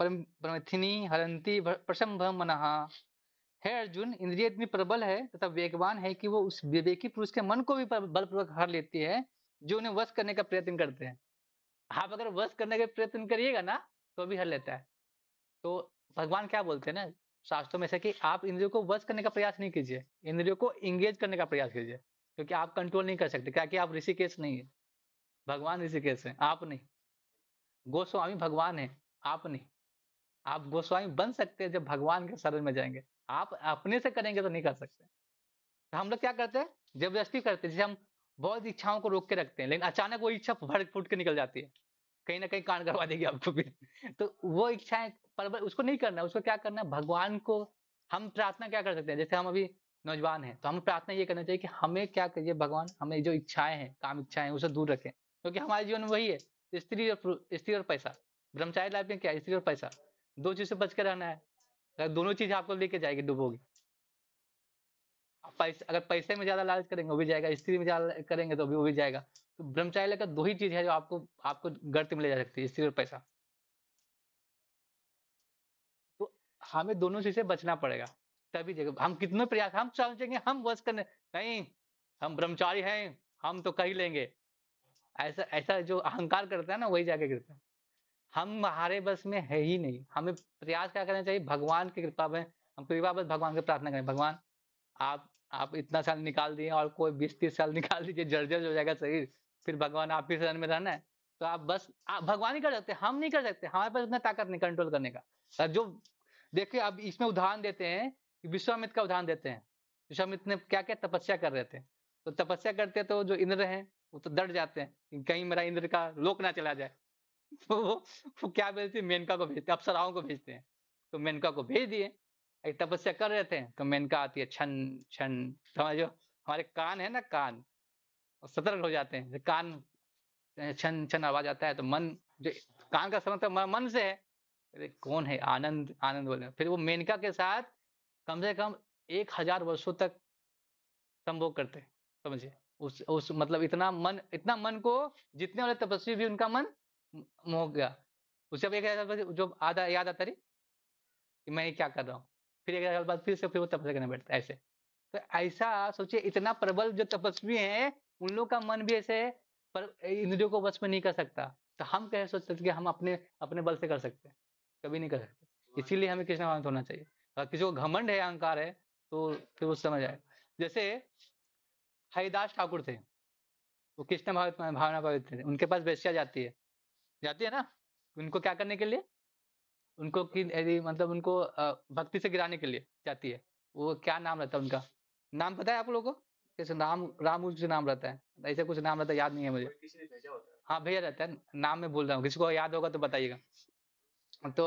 प्रमथिनी हरंती प्रसंभम मन है अर्जुन इंद्रिय इतनी प्रबल है तथा वेगवान है कि वो उस विवेकी पुरुष के मन को भी बलपूर्वक हर लेती है जो उन्हें वश करने का प्रयत्न करते हैं आप अगर वश करने का प्रयत्न करिएगा ना तो भी हर लेता है तो भगवान क्या बोलते हैं ना शास्त्रों में से कि आप इंद्रियों को वश करने का प्रयास नहीं कीजिए इंद्रियों को इंगेज करने का प्रयास कीजिए क्योंकि आप कंट्रोल नहीं कर सकते क्या कि आप ऋषिकेश नहीं है भगवान ऋषिकेश है आप नहीं गोस्वामी भगवान है आप नहीं आप गोस्वामी बन सकते हैं जब भगवान के शरण में जाएंगे आप अपने से करेंगे तो नहीं कर सकते तो हम लोग क्या करते हैं जबरदस्ती करते हैं जैसे हम बहुत इच्छाओं को रोक के रखते हैं लेकिन अचानक वो इच्छा भर फूट के निकल जाती है कहीं ना कहीं कांड करवा देगी आपको भी तो वो इच्छाएं पर उसको नहीं करना उसको क्या करना है भगवान को हम प्रार्थना क्या कर सकते हैं जैसे हम अभी नौजवान हैं तो हम प्रार्थना ये करना चाहिए कि हमें क्या करिए भगवान हमें जो इच्छाएं हैं काम इच्छाएं हैं उसे दूर रखें क्योंकि हमारे जीवन में वही है स्त्री और स्त्री और पैसा ब्रह्मचारी लाइफ में क्या स्त्री और पैसा दो चीज से बच के रहना है अगर दोनों चीज आपको लेके जाएगी डूबोगी पैसे अगर पैसे में ज्यादा लालच करेंगे वो भी जाएगा स्त्री में ज्यादा करेंगे तो भी वो भी जाएगा तो ब्रह्मचारी का दो ही चीज है जो आपको आपको गर्त में ले जा सकती है स्त्री और पैसा हमें दोनों से बचना पड़ेगा तभी जगह हम कितने प्रयास हम समझेंगे हम वश करने नहीं हम ब्रह्मचारी हैं हम तो कही लेंगे ऐसा ऐसा जो अहंकार करता है ना वही जाके गिरता है हम हमारे बस में है ही नहीं हमें प्रयास क्या करना चाहिए भगवान की कृपा में हम कृपा बस भगवान से प्रार्थना करें भगवान आप आप इतना साल निकाल दिए और कोई बीस तीस साल निकाल दीजिए जर्जर हो जाएगा शरीर फिर भगवान आप ही शरण में रहना है तो आप बस आप भगवान ही कर सकते हम नहीं कर सकते हमारे पास इतना ताकत नहीं कंट्रोल करने का जो देखिए अब इसमें उदाहरण देते हैं विश्वामित्र का उदाहरण देते हैं विश्वामित्र ने क्या क्या तपस्या कर रहे थे तो तपस्या करते तो जो इंद्र हैं वो तो डर जाते हैं कहीं मेरा इंद्र का लोक ना चला जाए तो वो, वो क्या भेजते मेनका को भेजते अप्सराओं को भेजते हैं तो मेनका को भेज दिए तपस्या कर रहे थे तो मेनका आती है छन छन समझो तो हमारे कान है ना कान और सतर्क हो जाते हैं कान छन छन आवाज आता है तो मन जो कान का समर्थ मन से है अरे कौन है आनंद आनंद बोले फिर वो मेनका के साथ कम से कम एक हजार वर्षो तक संभोग करते समझिए उस उस मतलब इतना मन इतना मन को जितने वाले तपस्वी भी उनका मन मोह गया उसे अब एक हजार जो आधा याद आता रही कि मैं क्या कर रहा हूँ फिर एक हजार बाद फिर से फिर वो तपस्या करने बैठता ऐसे तो ऐसा सोचिए इतना प्रबल जो तपस्वी है उन लोग का मन भी ऐसे पर इंद्रियों को वश में नहीं कर सकता तो हम कह सोच सकते कि हम अपने अपने बल से कर सकते हैं कभी नहीं कर सकते इसीलिए हमें कृष्ण भगवान होना चाहिए अगर किसी को घमंड है अहंकार है तो फिर वो समझ आएगा जैसे हरिदास ठाकुर थे वो कृष्ण भावना पवित्र थे उनके पास वैश्या जाती है जाती है ना उनको क्या करने के लिए उनको कि मतलब उनको भक्ति से गिराने के लिए जाती है वो क्या नाम रहता है उनका नाम पता है आप लोगों को कैसे नाम राम कुछ नाम रहता है ऐसे कुछ नाम रहता है याद नहीं है मुझे हाँ भैया रहता है नाम में बोल रहा हूँ किसी को याद होगा तो बताइएगा तो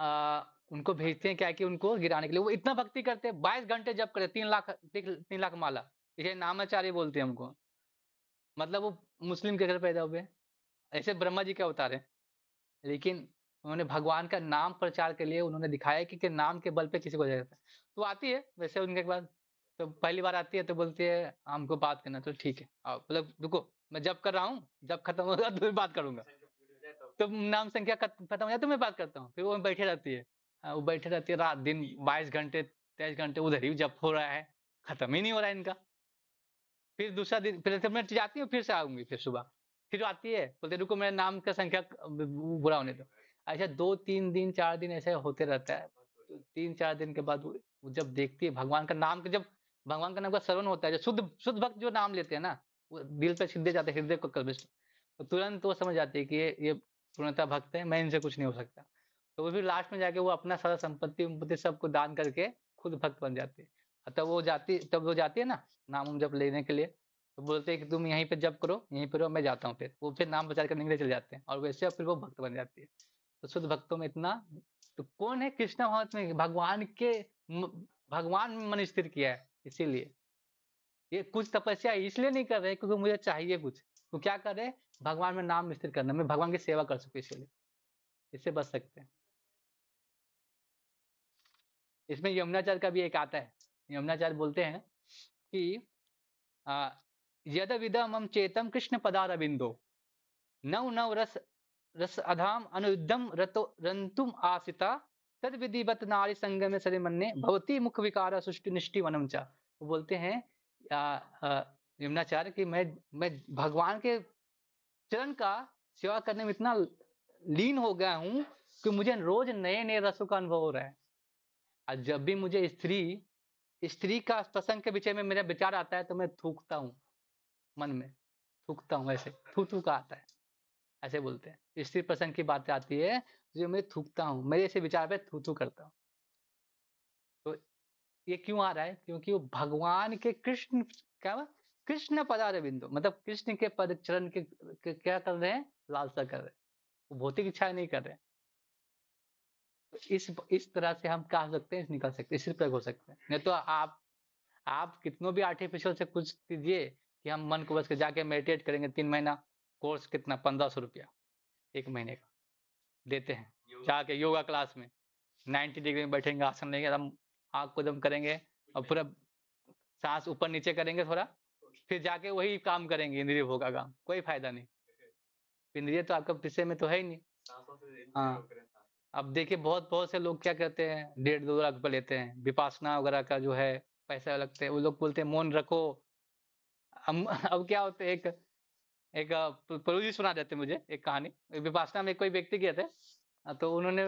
आ, उनको भेजते हैं क्या कि उनको गिराने के लिए वो इतना भक्ति करते हैं बाईस घंटे जब करते तीन लाख तीन लाख माला इसे नामाचार्य बोलते हैं हमको मतलब वो मुस्लिम के घर पैदा हुए ऐसे ब्रह्मा जी के अवतार लेकिन उन्होंने भगवान का नाम प्रचार के लिए उन्होंने दिखाया कि, कि नाम के बल पे किसी को जाता है तो आती है वैसे उनके बाद तो पहली बार आती है तो बोलती है हमको बात करना तो ठीक है मतलब रुको मैं जब कर रहा हूँ जब खत्म होगा तो बात करूंगा तो नाम संख्या खत्म हो जाए तो मैं बात करता हूँ फिर वो बैठे रहती है हाँ, वो बैठे रहती है रात दिन बाईस घंटे तेईस घंटे उधर ही जब हो रहा है खत्म ही नहीं हो रहा है इनका फिर दूसरा दिन फिर मैं जाती हूँ फिर से आऊंगी फिर सुबह फिर आती है बोलते रुको मेरे नाम का संख्या बुरा होने दो ऐसा अच्छा, दो तीन दिन चार दिन ऐसे होते रहता है तो तीन चार दिन के बाद वो जब देखती है भगवान का नाम का जब भगवान का नाम का श्रवण होता है जो शुद्ध शुद्ध भक्त जो नाम लेते हैं ना वो दिल पर सीधे जाते हैं हृदय को कल्पित तो तुरंत वो समझ जाती है कि ये ये पूर्णता भक्त है मैं इनसे कुछ नहीं हो सकता तो वो फिर लास्ट में जाके वो अपना सारा संपत्ति उम्पत्ति सबको दान करके खुद भक्त बन जाते हैं तब वो जाती तब वो जाती है ना नाम जब लेने के लिए तो बोलते हैं कि तुम यहीं पे जब करो यहीं पर रहो मैं जाता हूँ फिर वो फिर नाम बचा कर निकले चले जाते हैं और वैसे फिर वो भक्त बन जाती है तो शुद्ध भक्तों में इतना तो कौन है कृष्णा भावत में भगवान के भगवान मन स्थिर किया है इसीलिए ये कुछ तपस्या इसलिए नहीं कर रहे क्योंकि मुझे चाहिए कुछ तो क्या करे भगवान में नाम स्थिर करने में भगवान की सेवा कर सके इसलिए इससे बच सकते हैं इसमें यमुनाचार्य का भी एक आता है यमुनाचार्य बोलते हैं कि यद विदम हम चेतम कृष्ण पदार बिंदो नव नव रस रस अधाम अनुद्धम रतो रंतुम आसिता तद विधिवत नारी संगम सरिमन सरे भवती मुख विकार सुष्टि निष्ठि वनम चा बोलते हैं आ, आ, यमुनाचार्य कि मैं मैं भगवान के चरण का सेवा करने में इतना लीन हो गया हूं कि मुझे रोज नए नए रसों का अनुभव हो रहा है और जब भी मुझे स्त्री स्त्री का प्रसंग के विषय में मेरा विचार आता है तो मैं थूकता हूँ मन में थूकता हूँ ऐसे थू थू का आता है ऐसे बोलते हैं स्त्री प्रसंग की बात आती है जो मैं थूकता हूँ मेरे ऐसे विचार पे थू थू करता हूँ तो ये क्यों आ रहा है क्योंकि वो भगवान के कृष्ण क्या कृष्ण पदार बिंदु मतलब कृष्ण के पद चरण के, के क्या कर रहे हैं लालसा कर रहे हैं वो भौतिक इच्छा नहीं कर रहे हैं इस इस तरह से हम कह सकते हैं निकल सकते हैं सिर्फ हो सकते हैं नहीं तो आप आप कितनों भी आर्टिफिशियल से कुछ कीजिए कि हम मन को बस के जाके मेडिटेट करेंगे तीन महीना कोर्स कितना पंद्रह सौ रुपया एक महीने का देते हैं जाके योगा क्लास में नाइन्टी डिग्री में बैठेंगे आसन लेंगे हम आग को दम करेंगे और पूरा सांस ऊपर नीचे करेंगे थोड़ा फिर जाके वही काम करेंगे इंद्रिय भोग का काम कोई फायदा नहीं इंद्रिय तो आपका विषय में तो है ही नहीं हाँ अब देखिए बहुत बहुत से लोग क्या करते हैं डेढ़ दो लाख रुपये लेते हैं विपासना वगैरह का जो है पैसा लगते हैं वो लोग बोलते हैं मौन रखो हम अब क्या होते एक एक प्रभु सुना देते मुझे एक कहानी विपासना में कोई व्यक्ति गए थे तो उन्होंने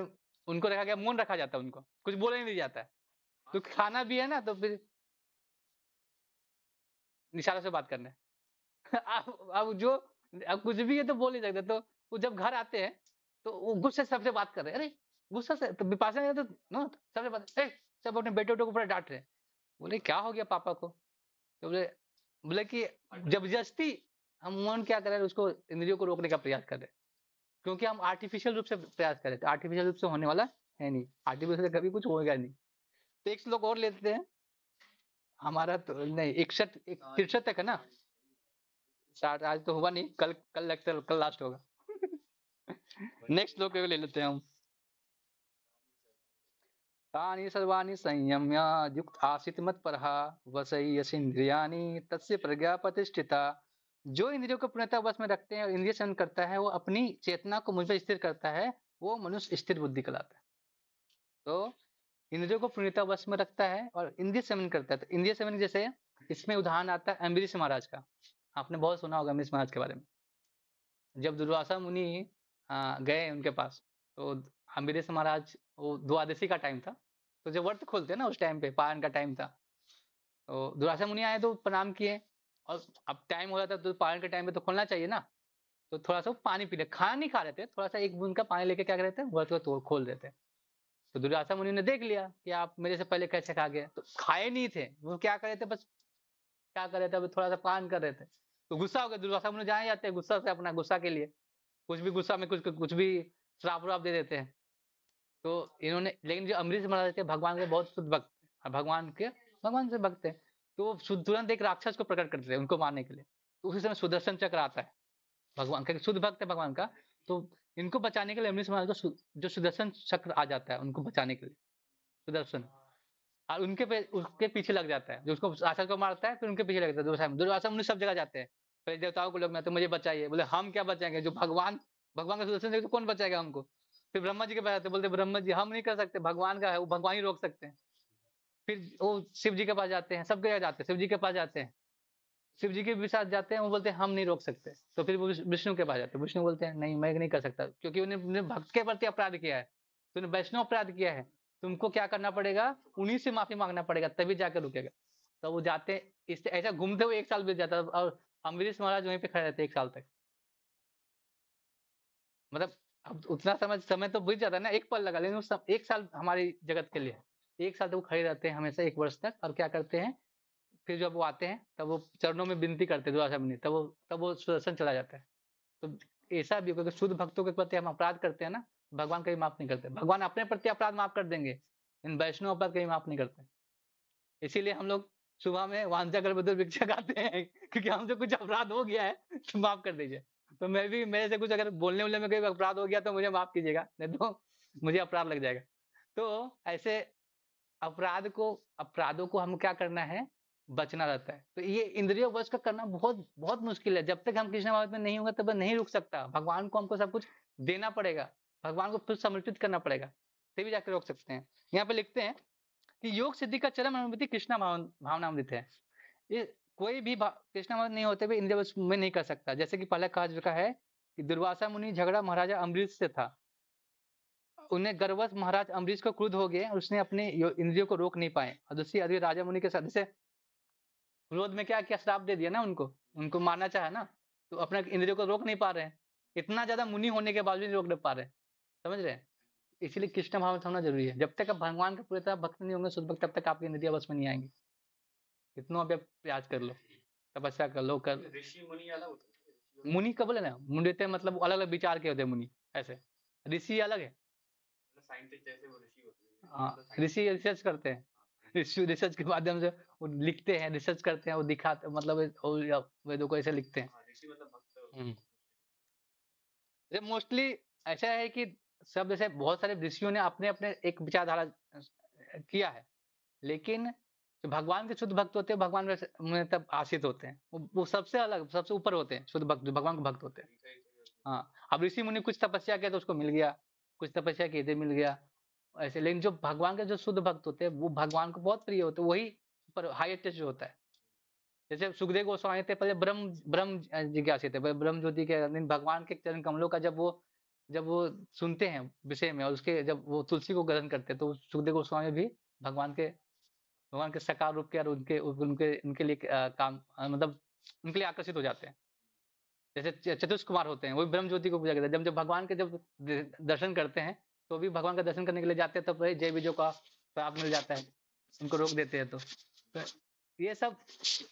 उनको रखा गया मौन रखा जाता है उनको कुछ बोला नहीं जाता है हाँ। तो खाना भी है ना तो फिर निशाना से बात करने अब जो अब कुछ भी है तो बोल नहीं सकते तो वो जब घर आते हैं तो वो गुस्से से सबसे बात कर रहे हैं अरे गुस्सा से तो विपाशा तो सबसे बात सब अपने बेटे उटे को पूरा डांट रहे बोले क्या हो गया पापा को तो बोले बोले कि जबरदस्ती हम मन क्या कर रहे हैं उसको इंद्रियों को रोकने का प्रयास कर रहे क्योंकि हम आर्टिफिशियल रूप से प्रयास कर रहे थे आर्टिफिशियल तो रूप से होने वाला है नहीं आर्टिफिशियल से कभी कुछ होगा नहीं तो एक लोग और लेते हैं हमारा तो नहीं इकसठ तिरसठ हाँ, तक है ना साठ हाँ, हाँ। आज तो हुआ नहीं कल कल लेक्चर कल लास्ट होगा नेक्स्ट लोग ले लेते हैं हम तानि सर्वाणि संयम्य युक्त आसित मत पर वसई इंद्रियानि तस्य प्रज्ञा प्रतिष्ठिता जो इंद्रियों को पूर्णता वश में रखते हैं और इंद्रिय सहन करता है वो अपनी चेतना को मुझ पर स्थिर करता है वो मनुष्य स्थिर बुद्धि कहलाता है तो इंद्रियों को पूर्णता वश में रखता है और इंद्रिय सेवन करता है तो इंद्रिय सेवन जैसे इसमें उदाहरण आता है अम्बरीश महाराज का आपने बहुत सुना होगा अम्बरीश महाराज के बारे में जब दुर्वासा मुनि गए उनके पास तो अम्बरीश महाराज वो द्वादशी का टाइम था तो जब व्रत खोलते ना उस टाइम पे पारण का टाइम था तो दुर्वासा मुनि आए तो प्रणाम किए और अब टाइम हो रहा था तो पारण के टाइम पे तो खोलना चाहिए ना तो थोड़ा सा पानी पी ले खाना नहीं खा रहे थे थोड़ा सा एक बूंद का पानी लेके क्या कर रहे थे व्रत को खोल देते हैं तो दुर्गाशा मुनि ने देख लिया कि आप मेरे से पहले कैसे खा गए तो खाए नहीं थे वो क्या कर रहे थे बस क्या कर रहे थे अभी थोड़ा सा पान कर रहे थे तो गुस्सा हो गया दुर्गाशा मुनि जहाँ जाते हैं गुस्सा से अपना गुस्सा के लिए कुछ भी गुस्सा में कुछ कुछ भी श्राप व्राप दे देते हैं तो इन्होंने लेकिन जो अमृत देते हैं भगवान के बहुत शुद्ध भक्त भगवान के भगवान से भक्त है तो वो तुरंत एक राक्षस को प्रकट करते थे उनको मारने के लिए तो उसी समय सुदर्शन चक्र आता है भगवान का शुद्ध भक्त है भगवान का तो इनको बचाने के लिए अमृत समाज का जो सुदर्शन चक्र आ जाता है उनको बचाने के लिए सुदर्शन हाँ। और उनके पे, उसके पीछे लग जाता है जो उसको आशा को मारता है फिर उनके पीछे लग जाता है दुर्वासा मुनि सब जगह जाते हैं पहले देवताओं को लोग मैं तो मुझे बचाइए बोले हम क्या बचाएंगे जो भगवान भगवान का सुदर्शन तो कौन बचाएगा हमको फिर ब्रह्मा जी के पास जाते बोलते ब्रह्मा जी हम नहीं कर सकते भगवान का है वो भगवान ही रोक सकते हैं फिर वो शिव जी के पास जाते हैं सबके जगह जाते हैं शिव जी के पास जाते हैं शिव जी के भी साथ जाते हैं वो बोलते हैं हम नहीं रोक सकते तो फिर वो विष्णु के पास जाते हैं विष्णु बोलते हैं नहीं मैं नहीं कर सकता क्योंकि उन्हें भक्त के प्रति अपराध किया है तूने तो वैष्णव अपराध किया है तुमको क्या करना पड़ेगा उन्हीं से माफी मांगना पड़ेगा तभी जाकर रुकेगा तो वो जाते हैं ऐसा घूमते हुए एक साल बीत जाता है और अम्बरीश महाराज वहीं पे खड़े रहते एक साल तक मतलब अब उतना समय समय तो बीत जाता है ना एक पल लगा लेकिन उस एक साल हमारी जगत के लिए एक साल तो वो खड़े रहते हैं हमेशा एक वर्ष तक और क्या करते हैं फिर जब वो आते हैं तब वो चरणों में विनती करते दुराशमनी तब वो तब वो सुदर्शन चला जाता है तो ऐसा भी क्योंकि शुद्ध भक्तों के प्रति हम अपराध करते हैं ना भगवान कभी माफ नहीं करते भगवान अपने प्रति अपराध माफ कर देंगे इन वैष्णव अपराध कभी माफ नहीं करते इसीलिए हम लोग सुबह में वांझा गर्भोदर भिक्षा आते हैं क्योंकि हमसे कुछ अपराध हो गया है तो माफ कर दीजिए तो मैं भी मेरे से कुछ अगर बोलने वोलने में कोई अपराध हो गया तो मुझे माफ कीजिएगा नहीं तो मुझे अपराध लग जाएगा तो ऐसे अपराध को अपराधों को हम क्या करना है बचना रहता है तो ये इंद्रियों वश का करना बहुत बहुत मुश्किल है जब तक हम कृष्ण भावत में नहीं होंगे तब नहीं रुक सकता भगवान को हमको सब कुछ देना पड़ेगा भगवान को फिर समर्पित करना पड़ेगा तभी जाकर रोक सकते हैं यहाँ पे लिखते हैं कि योग सिद्धि का चरम अनुभूति कृष्णा भावनामृत है ये कोई भी कृष्णामृत नहीं होते हुए इंद्रिया वश में नहीं कर सकता जैसे कि पहले कहा चुका है कि दुर्वासा मुनि झगड़ा महाराजा अमृत से था उन्हें गर्वश महाराज अम्बरीश को क्रुद्ध हो गए और उसने अपने इंद्रियों को रोक नहीं पाए और दूसरी अभी राजा मुनि के सदस्य क्रोध में क्या क्या श्राप दे दिया ना उनको उनको मारना चाहे ना तो अपने इंद्रियों को रोक नहीं पा रहे हैं इतना ज्यादा मुनि होने के बावजूद रोक नहीं पा रहे समझ रहे हैं इसीलिए कृष्ण भाव में समझना जरूरी है जब तक आप भगवान के पूरी तरह भक्त नहीं होंगे शुद्ध तब तक आपकी इंद्रिया बस में नहीं आएंगे इतना अभी प्रयास कर लो तपस्या कर लो कर तो ऋषि मुनि का बोले ना मुंडे थे मतलब अलग अलग विचार के होते मुनि ऐसे ऋषि अलग है मतलब ऋषि रिसर्च हाँ, करते हैं रिसर्च हाँ। के माध्यम से वो लिखते हैं रिसर्च करते हैं वो दिखाते मतलब वेदों को ऐसे लिखते हैं मोस्टली हाँ, तो हम्म। ऐसा है कि सब जैसे बहुत सारे ऋषियों ने अपने अपने एक विचारधारा किया है लेकिन जो भगवान के शुद्ध भक्त होते हैं भगवान में तब आश्रित होते हैं वो, वो सबसे अलग सबसे ऊपर होते हैं शुद्ध भक्त भगवान के भक्त होते हैं हाँ अब ऋषि मुनि कुछ तपस्या किया तो उसको मिल गया कुछ तपस्या किए थे तो मिल गया ऐसे लेकिन जो भगवान के जो शुद्ध भक्त होते हैं वो भगवान को बहुत प्रिय होते वही पर हाईएस्ट जो होता है जैसे सुखदेव गोस्वामी थे पहले ब्रह्म ब्रह्म जिज्ञासी थे ब्रह्म ज्योति के भगवान के चरण कमलों का जब वो जब वो सुनते हैं विषय में और उसके जब वो तुलसी को ग्रहण करते हैं तो सुखदेव गोस्वामी भी भगवान के भगवान के सकार रूप के और उनके उनके उनके लिए काम मतलब उनके लिए आकर्षित हो जाते हैं जैसे चतुष कुमार होते हैं वो भी ब्रह्म ज्योति को पूजा करते हैं जब जब भगवान के जब दर्शन करते हैं तो भी भगवान का दर्शन करने के लिए जाते हैं तब तो जय विजय का प्राप्त मिल जाता है उनको रोक देते हैं तो तो ये सब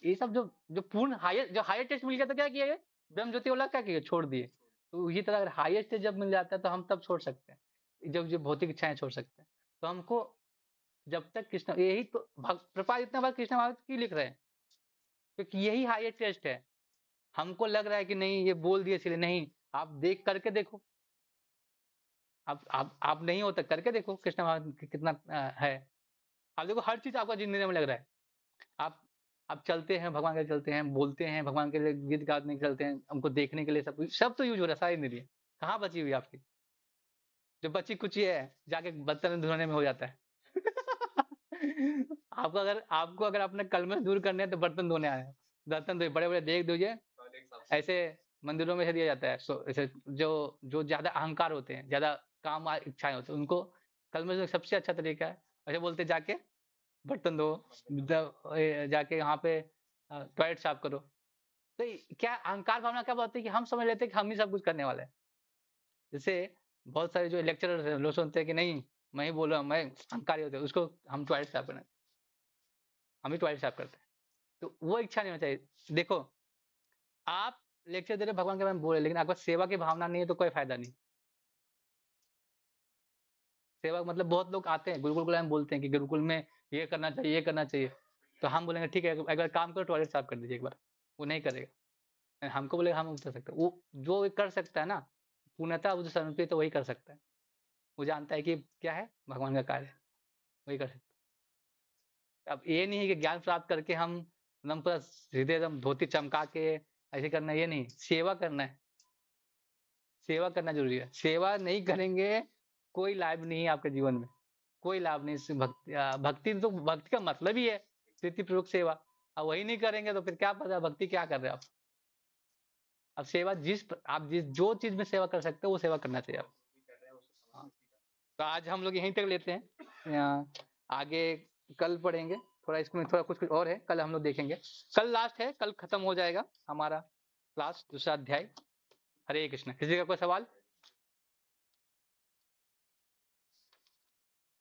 ये सब जो जो पूर्ण हाईएस्ट जो हाईएस्ट टेस्ट मिल गया तो क्या किया ब्रह्म ज्योति वाला क्या किया छोड़ दिए तो ये तरह अगर हाईएस्ट जब मिल जाता है तो हम तब छोड़ सकते हैं जब जो भौतिक इच्छाएं छोड़ सकते हैं तो हमको जब तक कृष्ण यही तो प्रपात इतना बार कृष्ण महाराज क्यों लिख रहे हैं क्योंकि यही हाईएस्ट टेस्ट है हमको लग रहा है कि नहीं ये बोल दिए इसलिए नहीं आप देख करके देखो आप आप आप नहीं होता तो करके देखो कृष्ण महाराज कितना है आप देखो हर चीज आपका जिंदगी में लग रहा है अब चलते हैं भगवान के लिए चलते हैं बोलते हैं भगवान के लिए गीत गाने के चलते हैं हमको देखने के लिए सब सब तो यूज हो रहा है सारी कहाँ बची हुई आपकी जो बची कुछ है जाके बर्तन धुलाने में हो जाता है आपको अगर आपको अगर अपने कलमस दूर करने हैं तो बर्तन धोने आए बर्तन धोए बड़े बड़े देख दीजिए ऐसे मंदिरों में से दिया जाता है सो ऐसे जो जो ज्यादा अहंकार होते हैं ज्यादा काम इच्छाएं होती है उनको कलम सबसे अच्छा तरीका है ऐसे बोलते जाके बर्तन दो जाके यहाँ पे टॉयलेट साफ करो तो क्या अहंकार भावना क्या बोलती है कि हम समझ लेते हैं कि हम ही सब कुछ करने वाले हैं जैसे बहुत सारे जो लेक्चर हैं लोग सुनते हैं कि नहीं मैं ही बोल रहा हूँ मैं होते उसको हम टॉयलेट साफ करना हम ही टॉयलेट साफ करते हैं तो वो इच्छा नहीं होना चाहिए देखो आप लेक्चर दे रहे भगवान के बारे में बोल रहे लेकिन आपका सेवा की भावना नहीं है तो कोई फायदा नहीं सेवक मतलब बहुत लोग आते हैं गुरुकुल को बोलते हैं कि गुरुकुल में ये करना चाहिए ये करना चाहिए तो हम बोलेंगे ठीक है एक बार काम करो टॉयलेट साफ कर दीजिए एक बार वो नहीं करेगा हमको बोले हम कर सकते वो जो कर सकता है ना पूर्णता वो जो समर्पित है वही कर सकता है वो जानता है कि क्या है भगवान का कार्य वही कर सकता है अब ये नहीं है कि ज्ञान प्राप्त करके हम एकदम पूरा सीधे एकदम धोती चमका के ऐसे करना ये नहीं सेवा करना है सेवा करना जरूरी है सेवा नहीं करेंगे कोई लाभ नहीं है आपके जीवन में कोई लाभ नहीं इससे भक्ति भक्ति तो भक्ति का मतलब ही है तृतीय प्रयोग सेवा अब वही नहीं करेंगे तो फिर क्या पता भक्ति क्या कर रहे हैं आप अब सेवा जिस आप जिस जो चीज में सेवा कर सकते हो वो सेवा करना चाहिए आप हाँ। तो आज हम लोग यहीं तक लेते हैं आगे कल पढ़ेंगे थोड़ा इसमें थोड़ा कुछ कुछ और है कल हम लोग देखेंगे कल लास्ट है कल खत्म हो जाएगा हमारा लास्ट दूसरा अध्याय हरे कृष्ण किसी का कोई सवाल